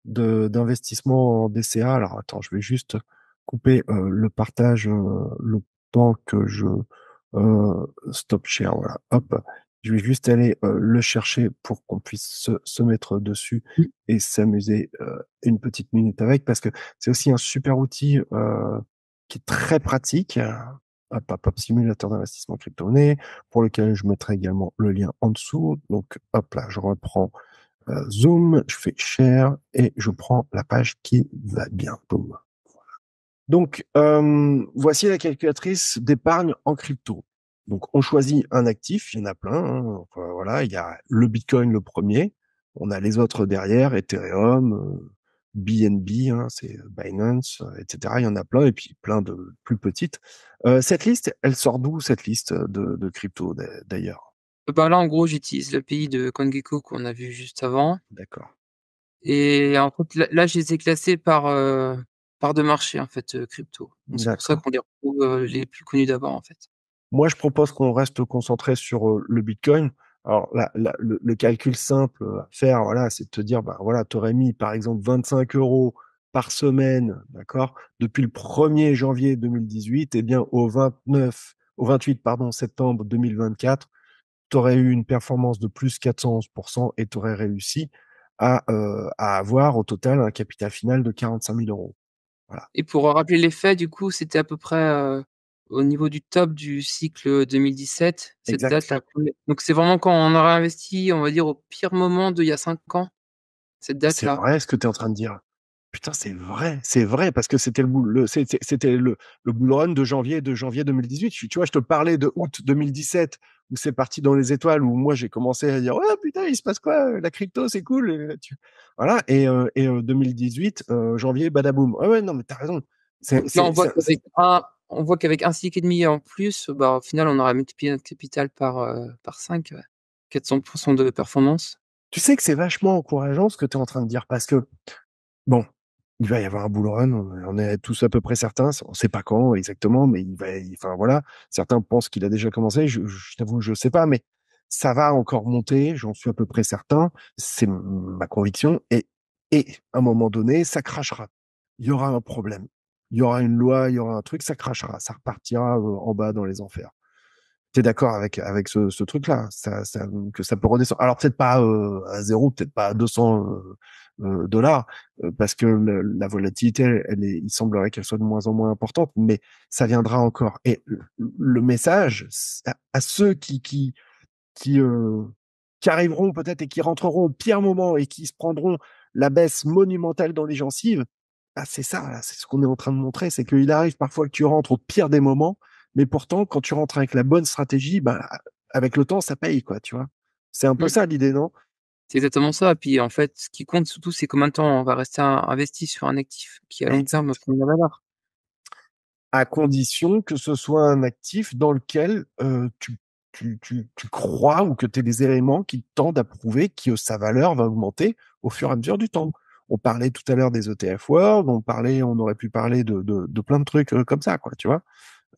euh, d'investissement en DCA. Alors, attends, je vais juste couper euh, le partage, le temps que je stop share. hop. Je vais juste aller euh, le chercher pour qu'on puisse se, mettre dessus mmh. et s'amuser euh, une petite minute avec, parce que c'est aussi un super outil euh, qui est très pratique. Hop, hop, simulateur d'investissement crypto pour lequel je mettrai également le lien en dessous. Donc, hop là, je reprends Zoom, je fais share et je prends la page qui va bien. Donc, voici la calculatrice d'épargne en crypto. Donc, on choisit un actif, il y en a plein. Hein, voilà, il y a le Bitcoin le premier, on a les autres derrière, Ethereum, BNB, euh, hein, c'est euh, Binance, euh, etc. Il y en a plein, et puis plein de plus petites. cette liste, elle sort d'où cette liste de, crypto d'ailleurs ben Là, en gros, j'utilise pays de CoinGecko qu'on a vu juste avant. D'accord. Et en fait, là, je les ai par, par de marché, en fait, crypto. C'est pour ça qu'on les retrouve les plus connus d'abord, en fait. Moi, je propose qu'on reste concentré sur euh, le Bitcoin. Alors, le, calcul simple à faire, voilà, c'est de te dire, bah voilà, tu aurais mis par exemple 25 euros par semaine, d'accord, depuis le 1er janvier 2018, et eh bien au 29, au 28 pardon, septembre 2024, tu aurais eu une performance de plus 411% et tu aurais réussi à, euh, à, avoir au total un capital final de 45 000 euros. Voilà. Et pour rappeler les faits, du coup, c'était à peu près euh, au niveau du top du cycle 2017. Cette date date, donc c'est vraiment quand on aura investi, on va dire, au pire moment de il y a cinq ans. Cette date-là. C'est vrai ce que tu es en train de dire. Putain, c'est vrai, c'est vrai, parce que c'était le, le c'était le, le bull de janvier de janvier 2018. Tu, vois, je te parlais de août 2017 où c'est parti dans les étoiles, où moi j'ai commencé à dire oh, putain, il se passe quoi La crypto, c'est cool. Voilà. Et, 2018, euh, euh, euh, janvier, badaboum. Ouais, non, mais t'as raison. C'est, on on voit qu'avec un cycle et demi en plus, bah, au final, on aura multiplié notre capital par, euh, par 5, 400% de performance. Tu sais que c'est vachement encourageant ce que tu es en train de dire parce que, bon, il va y avoir un bull run, on est tous à peu près certains, on ne sait pas quand exactement, mais il va, enfin voilà, certains pensent qu'il a déjà commencé, je, t'avoue, je ne sais pas, mais ça va encore monter, j'en suis à peu près certain, c'est ma conviction, et, et à un moment donné, ça crachera. Il y aura un problème il y aura une loi, il y aura un truc, ça crachera, ça repartira euh, en bas dans les enfers. Tu es d'accord avec, avec ce, ce truc-là hein, ça, ça, Que ça peut redescendre. Alors peut-être pas euh, à zéro, peut-être pas à 200 euh, dollars, parce que la volatilité, elle, est, il semblerait qu'elle soit de moins en moins importante, mais ça viendra encore. Et le message à, ceux qui... qui, qui qui arriveront peut-être et qui rentreront au pire moment et qui se prendront la baisse monumentale dans les gencives, ah, c'est ça, c'est ce qu'on est en train de montrer, c'est qu'il arrive parfois que tu rentres au pire des moments, mais pourtant, quand tu rentres avec la bonne stratégie, bah, avec le temps, ça paye, quoi, tu vois. C'est un peu mmh. ça l'idée, non C'est exactement ça. Puis en fait, ce qui compte surtout, c'est combien de temps on va rester investi sur un actif qui, a long terme, À condition que ce soit un actif dans lequel tu, tu, crois ou que tu as des éléments qui tendent à prouver que sa valeur va augmenter au fur et à mesure du temps on parlait tout à l'heure des ETF World, on parlait, on aurait pu parler de, de, plein de trucs euh, comme ça, quoi, tu vois,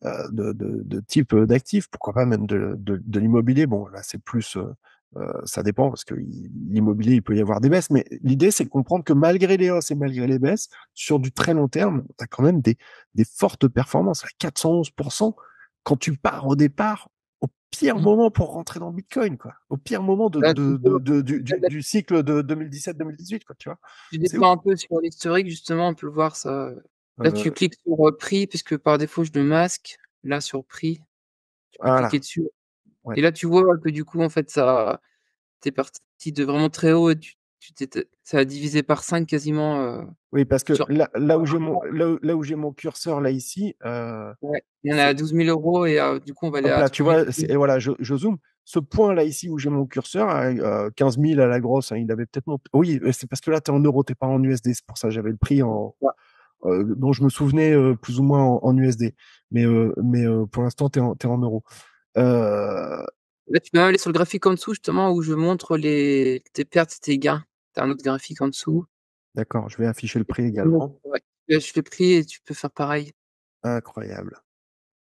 euh, de, de, type euh, d'actifs, pourquoi pas même de, de, l'immobilier. Bon, là, c'est plus, ça dépend parce que l'immobilier, il peut y avoir des baisses, mais l'idée, c'est de comprendre que malgré les hausses et malgré les baisses, sur du très long terme, tu as quand même des, des fortes performances à 411% quand tu pars au départ pire mmh. moment pour rentrer dans Bitcoin, quoi. Au pire moment du, cycle de 2017-2018, quoi, tu vois. Tu un peu sur l'historique, justement, on peut le voir, ça. Ah là, bah tu cliques sur prix, puisque par défaut, je le masque. Là, sur prix, tu peux cliquer dessus. Et là, tu vois que du coup, en fait, ça, t'es parti de vraiment très haut et tu ça a divisé par 5 quasiment. oui, parce que là, où j'ai mon, curseur, là, ici. il y en a à 12 000 euros et du coup, on va aller tu vois, et voilà, je, zoome. Ce point là ici où j'ai mon curseur, à 15 000 à la grosse, hein, il avait peut-être Oui, c'est parce que là, tu es en euros, tu pas en USD. C'est pour ça que j'avais le prix en. dont je me souvenais plus ou moins en, USD. Mais, mais pour l'instant, tu es en, en euros. tu peux aller sur le graphique en dessous, justement, où je montre les, tes pertes et tes gains as un autre graphique en dessous. D'accord, je vais afficher le prix également. Ouais, tu le prix et tu peux faire pareil. Incroyable.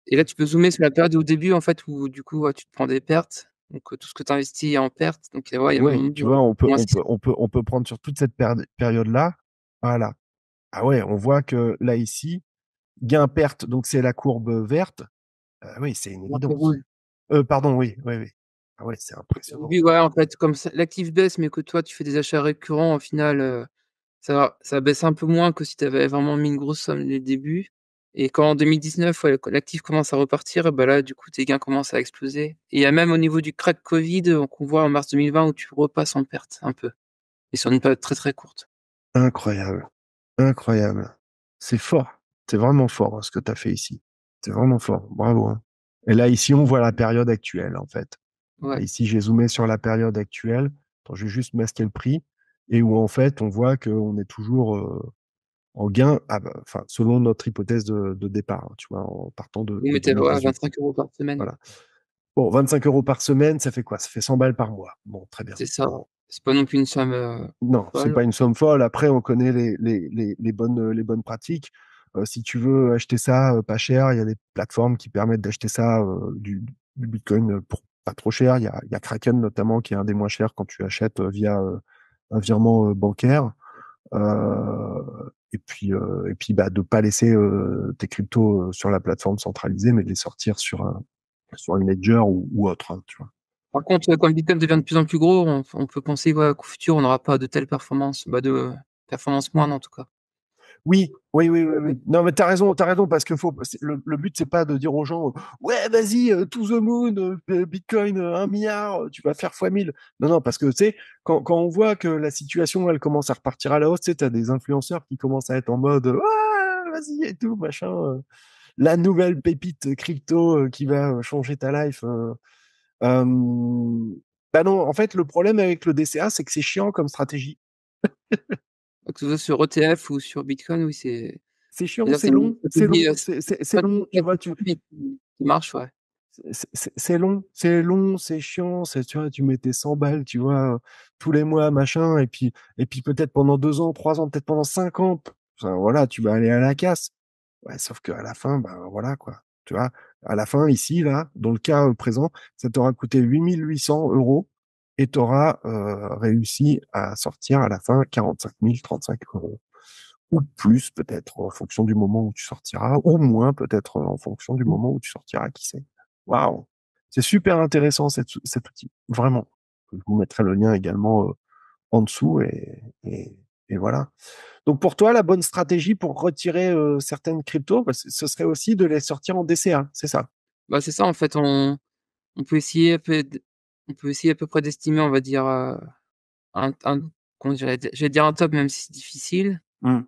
Et là, tu peux zoomer sur la période au début, en fait, où du coup, tu te prends des pertes. Donc, euh, tout ce que tu investis est en perte. Donc, tu vois, on peut, on, peut, on, peut, prendre sur toute cette période-là. Voilà. Ah ouais, on voit que là, ici, gain-perte, donc c'est la courbe verte. Ah oui, c'est une euh, pardon, oui, oui, oui. Ah ouais, c'est impressionnant. Oui, ouais, en fait, comme l'actif baisse, mais que toi, tu fais des achats récurrents, au final, euh, ça, ça baisse un peu moins que si tu avais vraiment mis une grosse somme dès le début. Et quand en 2019, l'actif commence à repartir, bah là, du coup, tes gains commencent à exploser. Et il y a même au niveau du crack Covid qu'on voit en mars 2020 où tu repasses en perte un peu. Et sur une période très très courte. Incroyable. Incroyable. C'est fort. C'est vraiment fort hein, ce que tu as fait ici. C'est vraiment fort. Bravo. Hein. Et là, ici, on voit la période actuelle, en fait ici j'ai zoomé sur la période actuelle, je vais juste masquer le prix, et où en fait on voit qu'on est toujours en gain, ah bah, enfin selon notre hypothèse de, départ, hein, tu vois, en partant de. Vous mettez 25 euros par semaine. Voilà. Bon, 25 euros par semaine, ça fait quoi Ça fait 100 balles par mois. Bon, très bien. C'est ça. C'est pas non plus une somme. non, c'est pas une somme folle. Après, on connaît les, les, bonnes, les bonnes pratiques. si tu veux acheter ça pas cher, il y a des plateformes qui permettent d'acheter ça du, du Bitcoin pour trop cher. Il y a, Kraken notamment qui est un des moins chers quand tu achètes euh, via euh, un virement euh, bancaire. et puis, et puis bah, de pas laisser tes cryptos sur la plateforme centralisée, mais de les sortir sur un, sur un ledger ou, autre. Hein, tu vois. Par contre, quand le Bitcoin devient de plus en plus gros, on, peut penser qu'au futur, on n'aura pas de telles performances, bah de performances moindres en tout cas. Oui, oui, oui, oui, Non, mais t'as raison, t'as raison, parce que faut, le, but, c'est pas de dire aux gens, ouais, vas-y, euh, to the moon, euh, Bitcoin, euh, un milliard, tu vas faire fois 1000. Non, non, parce que, tu sais, quand, quand, on voit que la situation, elle commence à repartir à la hausse, tu as des influenceurs qui commencent à être en mode, ouais, vas-y, et tout, machin. La nouvelle pépite crypto qui va changer ta life. bah non, en fait, le problème avec le DCA, c'est que c'est chiant comme stratégie. que ce soit sur ETF ou sur Bitcoin, oui, c'est. C'est chiant, c'est long, c'est long, c'est long, tu vois, tu. marche, ouais. C'est long, c'est long, c'est chiant, tu vois, tu mettais 100 balles, tu vois, tous les mois, machin, et puis, et puis peut-être pendant deux ans, trois ans, peut-être pendant cinq ans, voilà, tu vas aller à la casse. Ouais, sauf qu'à la fin, ben voilà, quoi. Tu vois, à la fin, ici, là, dans le cas euh, présent, ça t'aura coûté 8800 euros et tu auras euh, réussi à sortir à la fin 45 000, 35 euros ou plus peut-être en fonction du moment où tu sortiras, ou moins peut-être en fonction du moment où tu sortiras, qui sait. Waouh, c'est super intéressant cet, outil, vraiment. Je vous mettrai le lien également euh, en dessous et, voilà. Donc pour toi, la bonne stratégie pour retirer euh, certaines cryptos, bah, ce serait aussi de les sortir en DCA, c'est ça Bah c'est ça en fait. On, on peut essayer on peut essayer à peu près d'estimer, on va dire, euh, un, un je dire un top, même si c'est difficile. Mmh.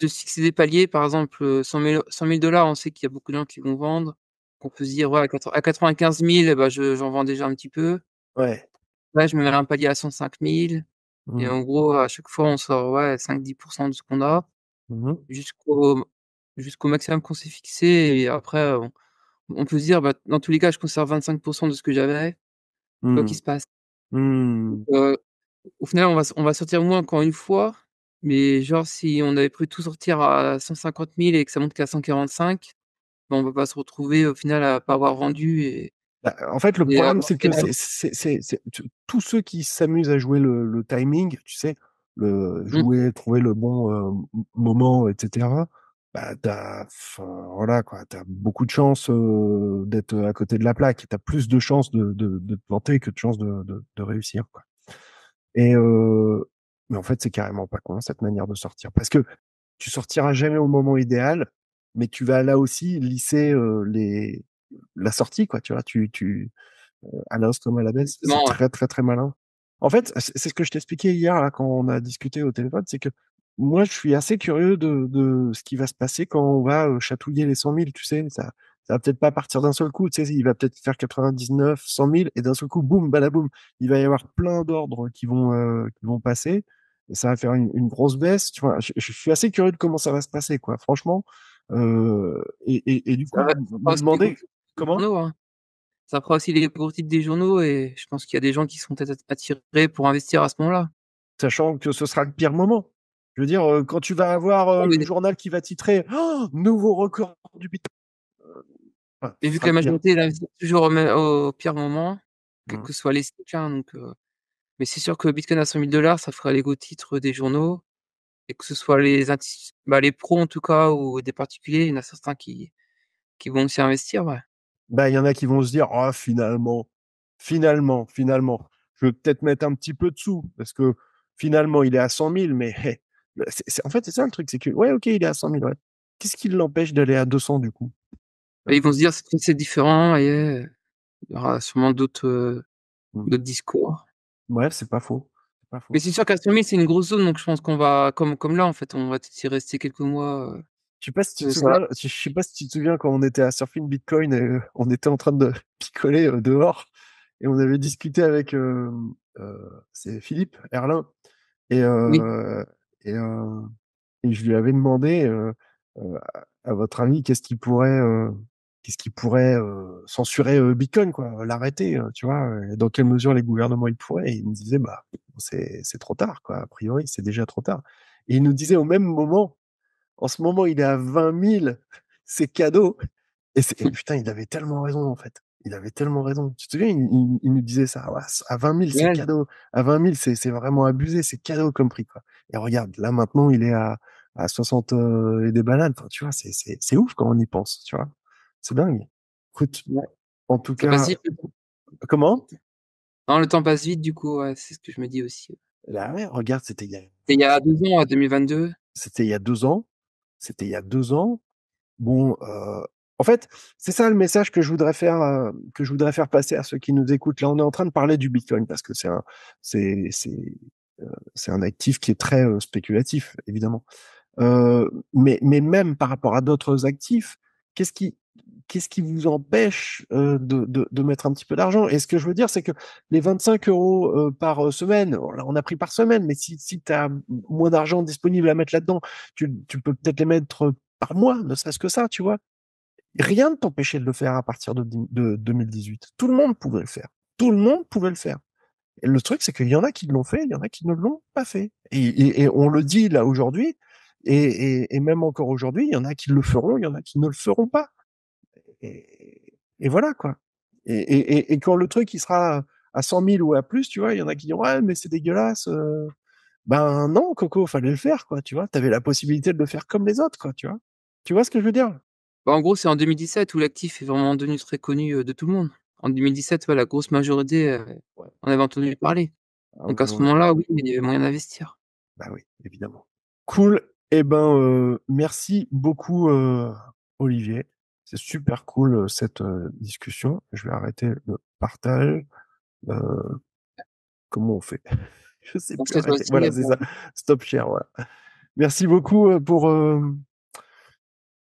De fixer des paliers, par exemple, 100 euh, 000, dollars, on sait qu'il y a beaucoup de gens qui vont vendre. On peut se dire, ouais, à 95 000, bah, j'en vends déjà un petit peu. Ouais. Là, je me mets un palier à 105 000. Et mmh. en gros, à chaque fois, on sort ouais, 5-10% de ce qu'on a mmh jusqu'au jusqu'au maximum qu'on s'est fixé. Et après, on, peut se dire, bah, dans tous les cas, je conserve 25% de ce que j'avais. Mmh. se passe. Mmh. au final, on va, on va sortir moins encore une fois, mais genre, si on avait pu tout sortir à 150 000 et que ça monte qu'à 145, on ben, on va pas se retrouver au final à pas avoir vendu et, bah, en fait, le problème, c'est que tous ceux qui s'amusent à jouer le, timing, tu sais, le, mmh. jouer, trouver le bon moment, etc bah, t'as, voilà, quoi, t'as beaucoup de chance d'être à côté de la plaque. T'as plus de chances de, de, de, te planter que de chances de, de, de réussir, quoi. Et, euh, mais en fait, c'est carrément pas con, cette manière de sortir. Parce que tu sortiras jamais au moment idéal, mais tu vas là aussi lisser les, la sortie, quoi, tu vois, tu, tu, à comme à la baisse, c'est très, très, très malin. En fait, c'est ce que je t'expliquais hier, là, quand on a discuté au téléphone, c'est que moi, je suis assez curieux de, ce qui va se passer quand on va chatouiller les 100 000, tu sais. Ça, ça va peut-être pas partir d'un seul coup, tu sais. Il va peut-être faire 99, 100 000 et d'un seul coup, boum, balaboum. Il va y avoir plein d'ordres qui vont, qui vont passer. Et ça va faire une, grosse baisse, tu vois. Je, suis assez curieux de comment ça va se passer, quoi. Franchement. et, du coup, on me demander comment. Hein. Ça prend aussi les gros titres des journaux et je pense qu'il y a des gens qui sont peut-être attirés pour investir à ce moment-là. Sachant que ce sera le pire moment je veux dire, quand tu vas avoir le journal qui va titrer «Oh, Nouveau record du Bitcoin. Et vu que la majorité est toujours au, pire moment, quel que mmh. soit les hein, donc, mais c'est sûr que Bitcoin à 100 000 dollars, ça ferait les titre des journaux. Et que ce soit les, bah, les pros en tout cas ou des particuliers, il y en a certains qui, qui vont s'y investir. Ouais. Bah, il y en a qui vont se dire oh, finalement, finalement, finalement, je vais peut-être mettre un petit peu de sous parce que finalement, il est à 100 000, mais bah, en fait, c'est ça le truc, c'est que, ouais, ok, il est à 100 000 Qu'est-ce qui l'empêche d'aller à 200 du coup bah, Ils vont se dire, c'est différent et euh, il y aura sûrement d'autres mmh. discours. Ouais, c'est pas faux. Mais c'est sûr qu'à 100 000, c'est une grosse zone, donc je pense qu'on va, comme, comme là, en fait, on va y rester quelques mois. Euh, je sais pas si tu te euh, souviens, je sais pas si tu te souviens quand on était à Surfing Bitcoin, et, on était en train de picoler dehors et on avait discuté avec c'est Philippe Erlin et oui. Et, je lui avais demandé, «À votre avis, qu'est-ce qui pourrait, qu'est-ce qui pourrait, censurer, Bitcoin, quoi? L'arrêter, tu vois? dans quelle mesure les gouvernements, ils pourraient?» et il me disait: «Bah, c'est c'est trop tard, quoi. A priori, c'est déjà trop tard» et il nous disait au même moment: «En ce moment, il est à 20 000, c'est cadeau» et c'est et putain, il avait tellement raison, en fait il avait tellement raison. Tu te souviens, il, nous disait ça. à 20 000, c'est cadeau. À 20 000, c'est vraiment abusé. C'est cadeau comme prix, quoi. Et regarde, là, maintenant, il est à, à 60 euh, et des balades. tu vois, c'est ouf quand on y pense, tu vois. C'est dingue. en tout cas. Comment? Non, le temps passe vite, du coup, c'est ce que je me dis aussi. Là, bah regarde, c'était il y a. C'était il y a deux ans, 2022. C'était il y a deux ans. C'était il y a deux ans. Bon, euh, en fait, c'est ça le message que je voudrais faire euh, que je voudrais faire passer à ceux qui nous écoutent. Là, on est en train de parler du Bitcoin parce que c'est un c'est c'est euh, un actif qui est très euh, spéculatif, évidemment. mais mais même par rapport à d'autres actifs, qu'est-ce qui qu'est-ce qui vous empêche de, de, mettre un petit peu d'argent Et ce que je veux dire, c'est que les 25 euros par semaine, on a pris par semaine, mais si, si tu as moins d'argent disponible à mettre là-dedans, tu, tu peux peut-être les mettre par mois, ne serait-ce que ça, tu vois. Rien ne t'empêchait de le faire à partir de, 2018. Tout le monde pouvait le faire. Tout le monde pouvait le faire. Et le truc, c'est qu'il y en a qui l'ont fait, il y en a qui ne l'ont pas fait. Et, on le dit là aujourd'hui, et, même encore aujourd'hui, il y en a qui le feront, il y en a qui ne le feront pas. Et, voilà quoi. Et, quand le truc il sera à 100 000 ou à plus, tu vois, il y en a qui diront Ouais, mais c'est dégueulasse. Euh, ben non, Coco, fallait le faire quoi, tu vois. T'avais la possibilité de le faire comme les autres quoi, tu vois. Tu vois ce que je veux dire bah, en gros, c'est en 2017 où l'actif est vraiment devenu très connu de tout le monde. En 2017, la grosse majorité, euh, on avait entendu parler. Ah Donc à ce moment-là, oui, il y avait moyen d'investir. Bah oui, évidemment. Cool. Eh ben, merci beaucoup, Olivier. C'est super cool cette discussion. Je vais arrêter le partage. comment on fait Je sais pas. Voilà, hein, c'est ça. Stop share. Merci beaucoup pour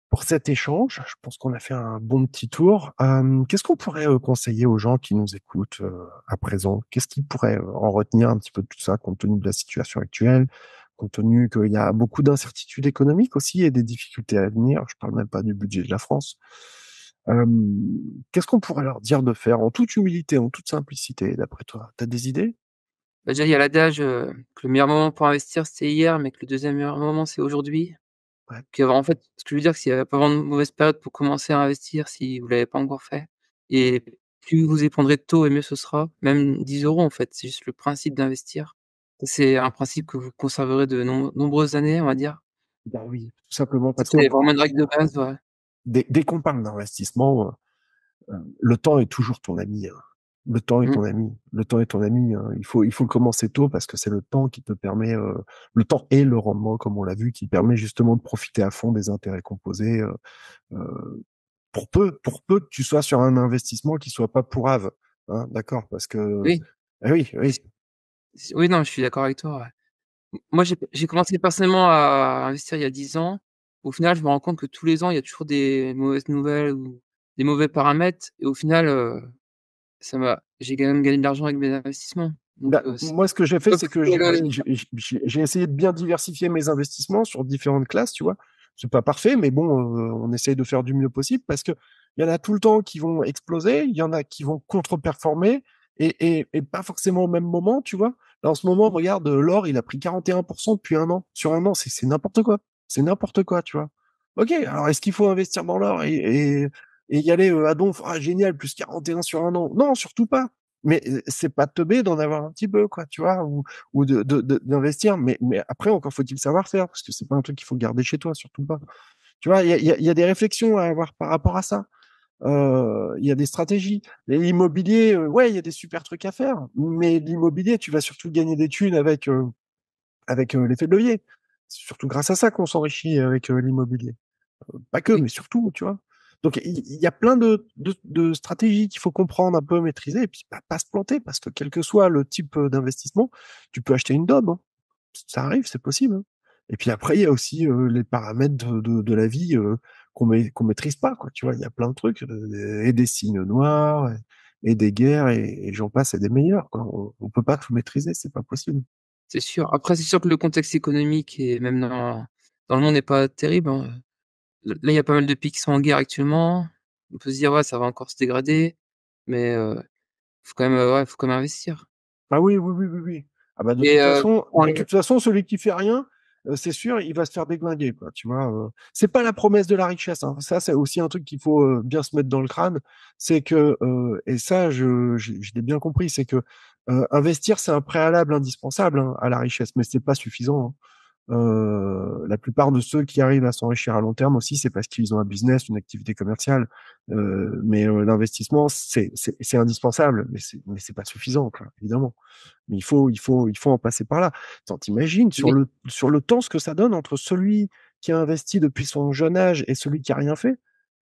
pour cet échange. Je pense qu'on a fait un bon petit tour. Qu'est-ce qu'on pourrait conseiller aux gens qui nous écoutent à présent Qu'est-ce qu'ils pourraient en retenir un petit peu de tout ça, compte tenu de la situation actuelle, compte tenu qu'il y a beaucoup d'incertitudes économiques aussi et des difficultés à venir Je ne parle même pas du budget de la France. Qu'est-ce qu'on pourrait leur dire de faire en toute humilité, en toute simplicité, d'après toi Tu as des idées bah, Déjà, il y a l'adage que le meilleur moment pour investir, c'est hier, mais que le deuxième meilleur moment, c'est aujourd'hui en fait, ce que je veux dire, c'est qu'il n'y a pas vraiment de mauvaise période pour commencer à investir si vous ne l'avez pas encore fait. Et mmh. plus vous y de taux et mieux ce sera. Même 10 euros, en fait, c'est juste le principe d'investir. C'est un principe que vous conserverez de nombreuses années, on va dire. Bah oui, tout simplement. c'est vraiment une règle de base. des Dès, qu'on parle d'investissement, euh, euh, le temps est toujours ton ami. Hein. Le temps est mmh. ton ami. Le temps est ton ami. Hein. Il faut, il faut commencer tôt parce que c'est le temps qui te permet, euh, le temps et le rendement, comme on l'a vu, qui permet justement de profiter à fond des intérêts composés. Euh, euh pour peu, pour peu que tu sois sur un investissement qui soit pas pourrave, hein, d'accord Parce que oui, eh oui, oui, oui, non, je suis d'accord avec toi. Moi, j'ai commencé personnellement à investir il y a 10 ans. Au final, je me rends compte que tous les ans, il y a toujours des mauvaises nouvelles ou des mauvais paramètres. Et au final, euh, ça va, j'ai quand même gagné de l'argent avec mes investissements. Bah, moi, ce que j'ai fait, c'est que j'ai essayé de bien diversifier mes investissements sur différentes classes, tu vois. C'est pas parfait, mais bon, on essaye de faire du mieux possible parce que il y en a tout le temps qui vont exploser, il y en a qui vont contre-performer et, pas forcément au même moment, tu vois. Là, en ce moment, mmh. regarde, l'or, il a pris 41% depuis un an. Sur un an, c'est n'importe quoi. C'est n'importe quoi, tu vois. Ok, alors est-ce qu'il faut investir dans l'or et, et y aller à Donf, ah génial, plus 41 sur un an. Non, surtout pas. Mais c'est pas teubé d'en avoir un petit peu, quoi, tu vois, ou, de, d'investir. Mais, mais après, encore faut-il savoir faire, parce que c'est pas un truc qu'il faut garder chez toi, surtout pas. Tu vois, il y a, des réflexions à avoir par rapport à ça. Il y a des stratégies. L'immobilier, ouais, il y a des super trucs à faire, mais l'immobilier, tu vas surtout gagner des thunes avec avec l'effet de levier. C'est surtout grâce à ça qu'on s'enrichit avec l'immobilier. pas que, mais surtout, tu vois. Donc il y, a plein de, stratégies qu'il faut comprendre, un peu maîtriser, et puis bah, pas se planter, parce que quel que soit le type euh, d'investissement, tu peux acheter une Dome, hein. Ça arrive, c'est possible. Hein. Et puis après, il y a aussi euh, les paramètres de, la vie euh, qu'on ne maîtrise pas, quoi. Tu vois, il y a plein de trucs, et des signes noirs, et, des guerres, et, j'en passe, à des meilleurs. On, ne peut pas tout maîtriser, c'est pas possible. C'est sûr. Après, c'est sûr que le contexte économique et même dans, le monde n'est pas terrible. Hein là, il y a pas mal de pays qui sont en guerre actuellement. On peut se dire, ouais, ça va encore se dégrader, mais euh, faut quand même, ouais, faut investir. Ah oui, oui, oui, oui, oui. Ah bah de, toute, façon, celui qui fait rien, c'est sûr, il va se faire déglinguer, quoi. Tu vois, c'est pas la promesse de la richesse. Hein. Ça, c'est aussi un truc qu'il faut bien se mettre dans le crâne. C'est que, et ça, je, l'ai bien compris, c'est que investir, c'est un préalable indispensable hein, à la richesse, mais n'est pas suffisant. Hein. Euh, la plupart de ceux qui arrivent à s'enrichir à long terme aussi, c'est parce qu'ils ont un business, une activité commerciale. Euh, mais euh, l'investissement, c'est indispensable, mais c'est pas suffisant, quoi, évidemment. Mais il faut, il faut, il faut en passer par là. T'imagines sur le sur le temps ce que ça donne entre celui qui a investi depuis son jeune âge et celui qui a rien fait.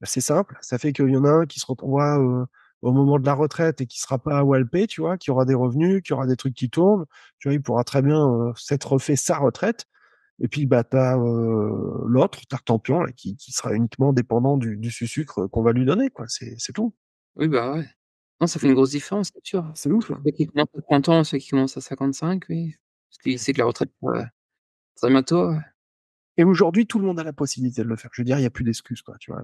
Bah, c'est simple, ça fait qu'il y en a un qui se retrouvera euh, au moment de la retraite et qui sera pas à walpé, tu vois, qui aura des revenus, qui aura des trucs qui tournent, tu vois, il pourra très bien s'être refait sa retraite et puis bah t'as euh, l'autre Tartampion là, qui, qui sera uniquement dépendant du, du sucre qu'on va lui donner quoi. C'est, c'est tout. Oui bah ouais. Non, ça fait une grosse différence, c'est sûr. C'est ouf. Hein. Ceux qui commencent à 30 ans, ceux qui commencent à 55, oui. Parce qu'ils savent que la retraite euh, très bientôt. Et aujourd'hui, tout le monde a la possibilité de le faire. Je veux dire, il n'y a plus d'excuses, quoi. Tu vois.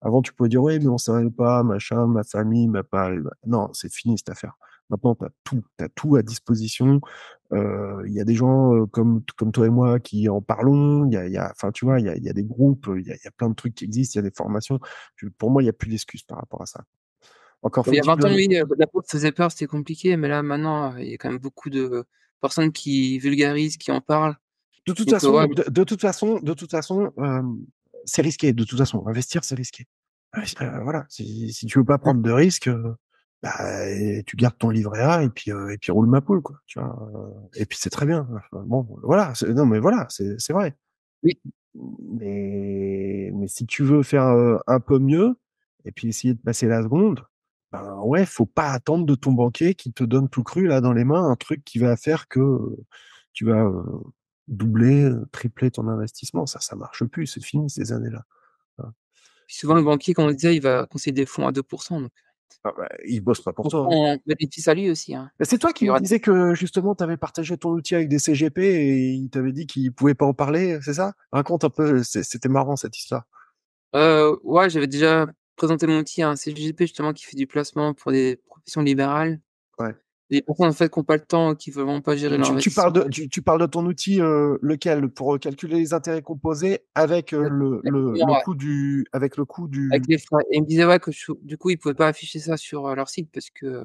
Avant, tu pouvais dire, oui, mais on ne savait pas, machin, ma famille m'a pas. Non, c'est fini cette affaire. Maintenant, tu as tout, tu as tout à disposition. Il y a des gens comme, comme toi et moi qui en parlons. Il y a, enfin, tu vois, il y a, y a, des groupes, il y a, plein de trucs qui existent, il y a des formations. pour moi, il n'y a plus d'excuses par rapport à ça. Encore Il y a 20 ans, oui, la ça faisait peur, c'était compliqué, mais là, maintenant, il y a quand même beaucoup de personnes qui vulgarisent, qui en parlent. De toute, façon, de, toute façon, de, toute façon, euh, c'est risqué. De toute façon, investir, c'est risqué. voilà, si, si, tu veux pas prendre de risques, bah, tu gardes ton livret A et puis euh, et puis roule ma poule quoi tu vois euh, et puis c'est très bien bon voilà non mais voilà c'est vrai oui mais mais si tu veux faire euh, un peu mieux et puis essayer de passer la seconde ben ouais faut pas attendre de ton banquier qui te donne tout cru là dans les mains un truc qui va faire que tu vas doubler tripler ton investissement ça ça marche plus c'est fini ces années là hein. souvent le banquier comme on le disait il va conseiller des fonds à 2% donc ah, bah, il bosse pas pour toi. Hein. aussi. Hein. C'est toi qui me disais que justement tu avais partagé ton outil avec des CGP et il t'avait dit qu'il pouvait pas en parler, c'est ça Raconte un peu, c'était marrant cette histoire. Euh, ouais, j'avais déjà présenté mon outil à un CGP justement qui fait du placement pour des professions libérales. Ouais des en fait qu'on n'ont pas le temps, qui ne veulent pas gérer leur tu, tu parles de ton outil euh, lequel pour euh, calculer les intérêts composés avec euh, le, coût du avec le coût du. Et ils me disaient ouais que du coup ils pouvaient pas afficher ça sur leur site parce que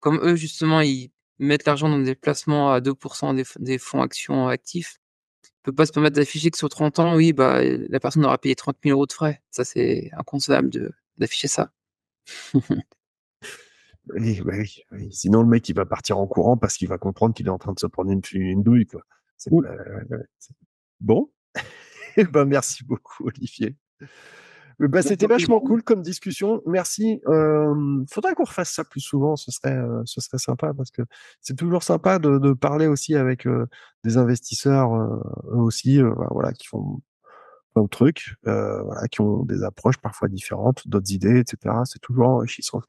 comme eux justement ils mettent l'argent dans des placements à 2% des, fonds actions actifs, ils peuvent pas se permettre d'afficher que sur 30 ans oui bah la personne aura payé 30 000 euros de frais. Ça c'est inconcevable d'afficher ça. Bah oui, bah bah oui, Sinon, le mec, il va partir en courant parce qu'il va comprendre qu'il est en train de se prendre une, douille. Quoi. Cool. bon. Eh ben, merci beaucoup, Olivier. c'était vachement cool comme discussion. Merci. Euh, faudrait qu'on refasse ça plus souvent. Ce serait, euh, ce serait sympa parce que c'est toujours sympa de, parler aussi avec euh, des investisseurs euh, eux aussi, voilà, qui font plein de trucs, voilà, qui ont des approches parfois différentes, d'autres idées, etc. C'est toujours enrichissant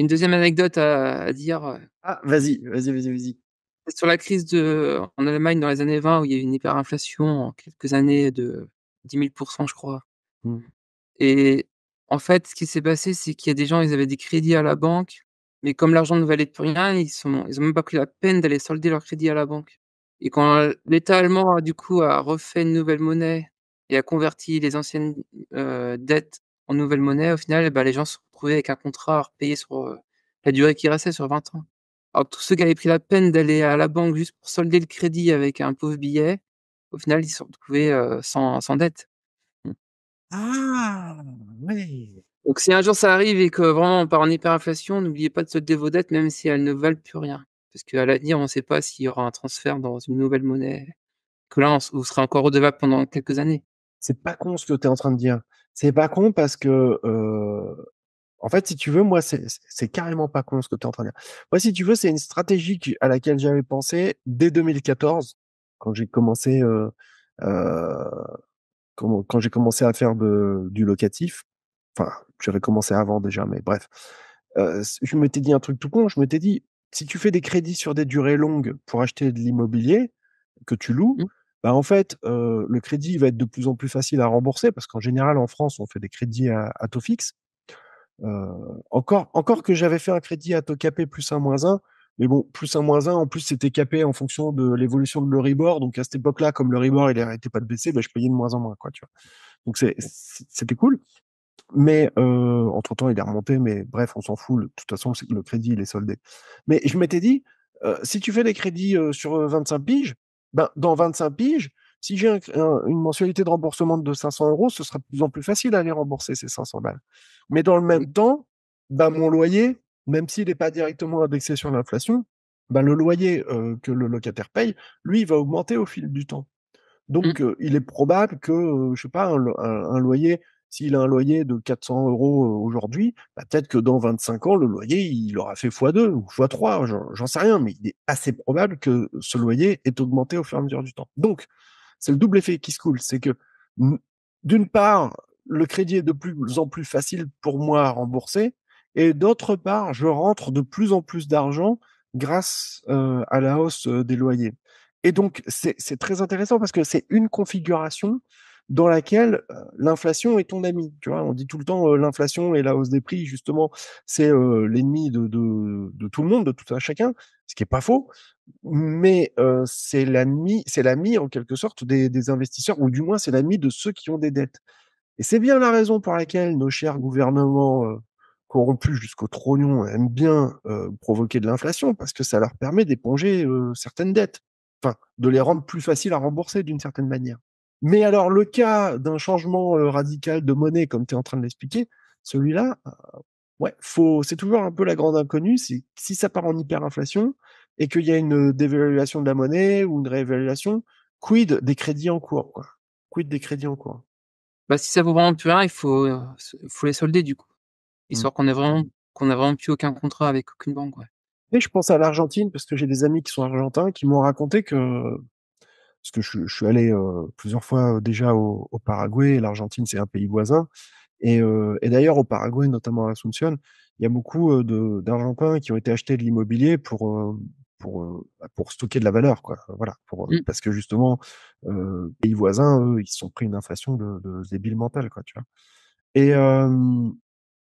a une deuxième anecdote à, dire. Euh. Ah, vas-y, vas-y, vas-y, vas-y. Sur la crise de, euh, en Allemagne dans les années 20, où il y a eu une hyperinflation en quelques années de 10 000 je crois. Mmh. Et en fait, ce qui s'est passé, c'est qu'il y a des gens, ils avaient des crédits à la banque, mais comme l'argent ne valait plus rien, ils n'ont ils ont même pas pris la peine d'aller solder leurs crédits à la banque. Et quand l'État allemand, du coup, a refait une nouvelle monnaie et a converti les anciennes euh, dettes nouvelle monnaie, au final, bah, les gens se retrouvaient avec un contrat payé sur euh, la durée qui restait sur 20 ans. Alors tous ceux qui avaient pris la peine d'aller à la banque juste pour solder le crédit avec un pauvre billet, au final, ils se retrouvaient euh, sans, dette. Mmh. Ah, oui. Donc si un jour ça arrive et que vraiment on part en hyperinflation, n'oubliez pas de solder vos dettes même si elles ne valent plus rien. Parce qu'à l'avenir, on ne sait pas s'il y aura un transfert dans une nouvelle monnaie. Que là, vous serez sera encore redevable pendant quelques années c'est pas con ce que tu es en train de dire. C'est pas con parce que, en fait, si tu veux, moi, c'est carrément pas con ce que tu es en train de dire. Moi, si tu veux, c'est une stratégie à laquelle j'avais pensé dès 2014, quand j'ai commencé, quand, j'ai commencé à faire du locatif. Enfin, j'avais commencé avant déjà, mais bref. je m'étais dit un truc tout con. Je m'étais dit, si tu fais des crédits sur des durées longues pour acheter de l'immobilier que tu loues, mmh bah en fait, le crédit va être de plus en plus facile à rembourser parce qu'en général, en France, on fait des crédits à, taux fixe. encore, encore que j'avais fait un crédit à taux capé plus 1 moins 1, mais bon, plus 1 moins 1, en plus, c'était capé en fonction de l'évolution de le l'Euribor. Donc, à cette époque-là, comme le l'Euribor, il n'arrêtait pas de baisser, bah, je payais de moins en moins, quoi, tu vois. Donc, c'était cool. Mais entre-temps, il est remonté, mais bref, on s'en fout. De toute façon, le crédit, il est soldé. Mais je m'étais dit, si tu fais des crédits sur 25 piges, ben, dans 25 piges, si j'ai une mensualité de remboursement de 500 euros, ce sera de plus en plus facile d'aller rembourser ces 500 balles. Mais dans le même temps, ben, mon loyer, même s'il n'est pas directement indexé sur l'inflation, ben, le loyer euh, que le locataire paye, lui, il va augmenter au fil du temps. Donc, mmh. euh, il est probable que, euh, je sais pas, un loyer s'il a un loyer de 400 euros aujourd'hui, bah, peut-être que dans 25 ans, le loyer, il aura fait x2 ou x3, j'en sais rien, mais il est assez probable que ce loyer ait augmenté au fur et à mesure du temps. Donc, c'est le double effet qui se coule, c'est que d'une part, le crédit est de plus en plus facile pour moi à rembourser, et d'autre part, je rentre de plus en plus d'argent grâce à la hausse des loyers. Et donc, c'est très intéressant parce que c'est une configuration dans laquelle euh, l'inflation est ton ami. Tu vois, on dit tout le temps euh, l'inflation et la hausse des prix, justement, c'est euh, l'ennemi de, tout le monde, de tout un chacun, ce qui n'est pas faux, mais c'est l'ami, c'est en quelque sorte des, investisseurs, ou du moins c'est l'ami de ceux qui ont des dettes. Et c'est bien la raison pour laquelle nos chers gouvernements corrompus jusqu'au trognon aiment bien provoquer de l'inflation, parce que ça leur permet d'éponger certaines dettes, enfin de les rendre plus faciles à rembourser d'une certaine manière. Mais alors, le cas d'un changement euh, radical de monnaie, comme tu es en train de l'expliquer, celui-là, euh, ouais, faut, c'est toujours un peu la grande inconnue. Si, ça part en hyperinflation et qu'il y a une dévaluation de la monnaie ou une réévaluation, quid des crédits en cours, Quid des crédits en cours. Bah, si ça vaut vraiment plus rien, il faut, euh, faut les solder, du coup. Mmh. Histoire qu'on ait vraiment, qu'on n'a vraiment plus aucun contrat avec aucune banque, Et je pense à l'Argentine parce que j'ai des amis qui sont argentins qui m'ont raconté que parce que je, suis allé plusieurs fois déjà au, Paraguay, l'Argentine c'est un pays voisin, et, d'ailleurs au Paraguay, notamment à Asunción, il y a beaucoup d'Argentins qui ont été achetés de l'immobilier pour, bah, pour, stocker de la valeur, quoi. Voilà, mmh. parce que justement, pays voisins, eux, ils se sont pris une inflation de, de débile mentale, quoi, tu vois. Et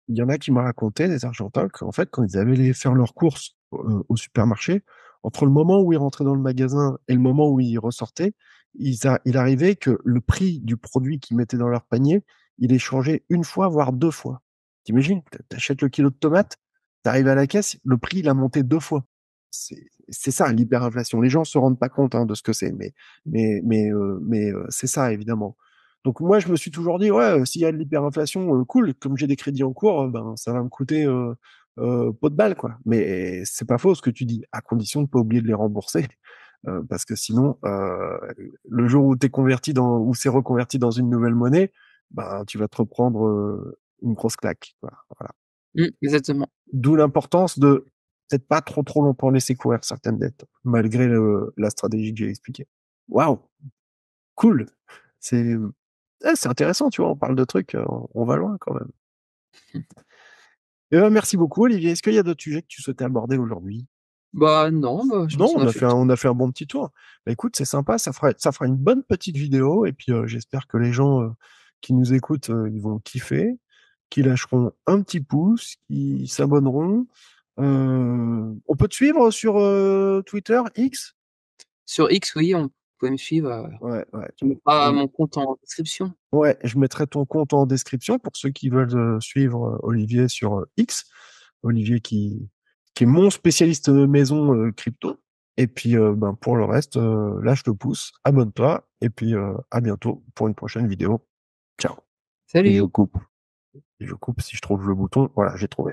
il y en a qui m'ont raconté, des Argentins, qu'en fait, quand ils allaient faire leurs courses au supermarché, entre le moment où il rentrait dans le magasin et le moment où il ressortait, ils ressortaient, il arrivait que le prix du produit qu'ils mettaient dans leur panier, il est changé une fois, voire deux fois. T'imagines, t'achètes le kilo de tomates, t'arrives à la caisse, le prix, il a monté deux fois. C'est ça, l'hyperinflation. Les gens se rendent pas compte hein, de ce que c'est, mais, mais, mais, euh, euh, c'est ça, évidemment. Donc moi, je me suis toujours dit, ouais, euh, s'il y a de l'hyperinflation, cool, comme j'ai des crédits en cours, ben, ça va me coûter euh, pot de balle, quoi. Mais c'est pas faux ce que tu dis, à condition de pas oublier de les rembourser. parce que sinon, le jour où t'es converti dans, où c'est reconverti dans une nouvelle monnaie, ben tu vas te reprendre une grosse claque. Voilà. Mmh, exactement. D'où l'importance de peut-être pas trop trop longtemps laisser courir certaines dettes, malgré la stratégie que j'ai expliquée. Waouh, cool. C'est eh, c'est intéressant, tu vois. On parle de trucs, on va loin quand même. Mmh. Eh ben, merci beaucoup, Olivier. Est-ce qu'il y a d'autres sujets que tu souhaitais aborder aujourd'hui Bah non, bah, non, on, a fait, on a fait un bon petit tour. Bah, écoute, c'est sympa, ça fera ça fera une bonne petite vidéo et puis euh, j'espère que les gens euh, qui nous écoutent, euh, ils vont kiffer, qui lâcheront un petit pouce, qui s'abonneront. on peut te suivre sur Twitter X Sur X, oui, on me suivre. Euh, ouais, ouais. mets pas mon compte en description. Ouais, je mettrai ton compte en description pour ceux qui veulent euh, suivre euh, Olivier sur X. Olivier qui, qui est mon spécialiste de maison crypto. Et puis ben, pour le reste, lâche le pouce, abonne-toi, et puis à bientôt pour une prochaine vidéo. Ciao. Salut. je coupe. Je coupe si je trouve le bouton. Voilà, j'ai trouvé.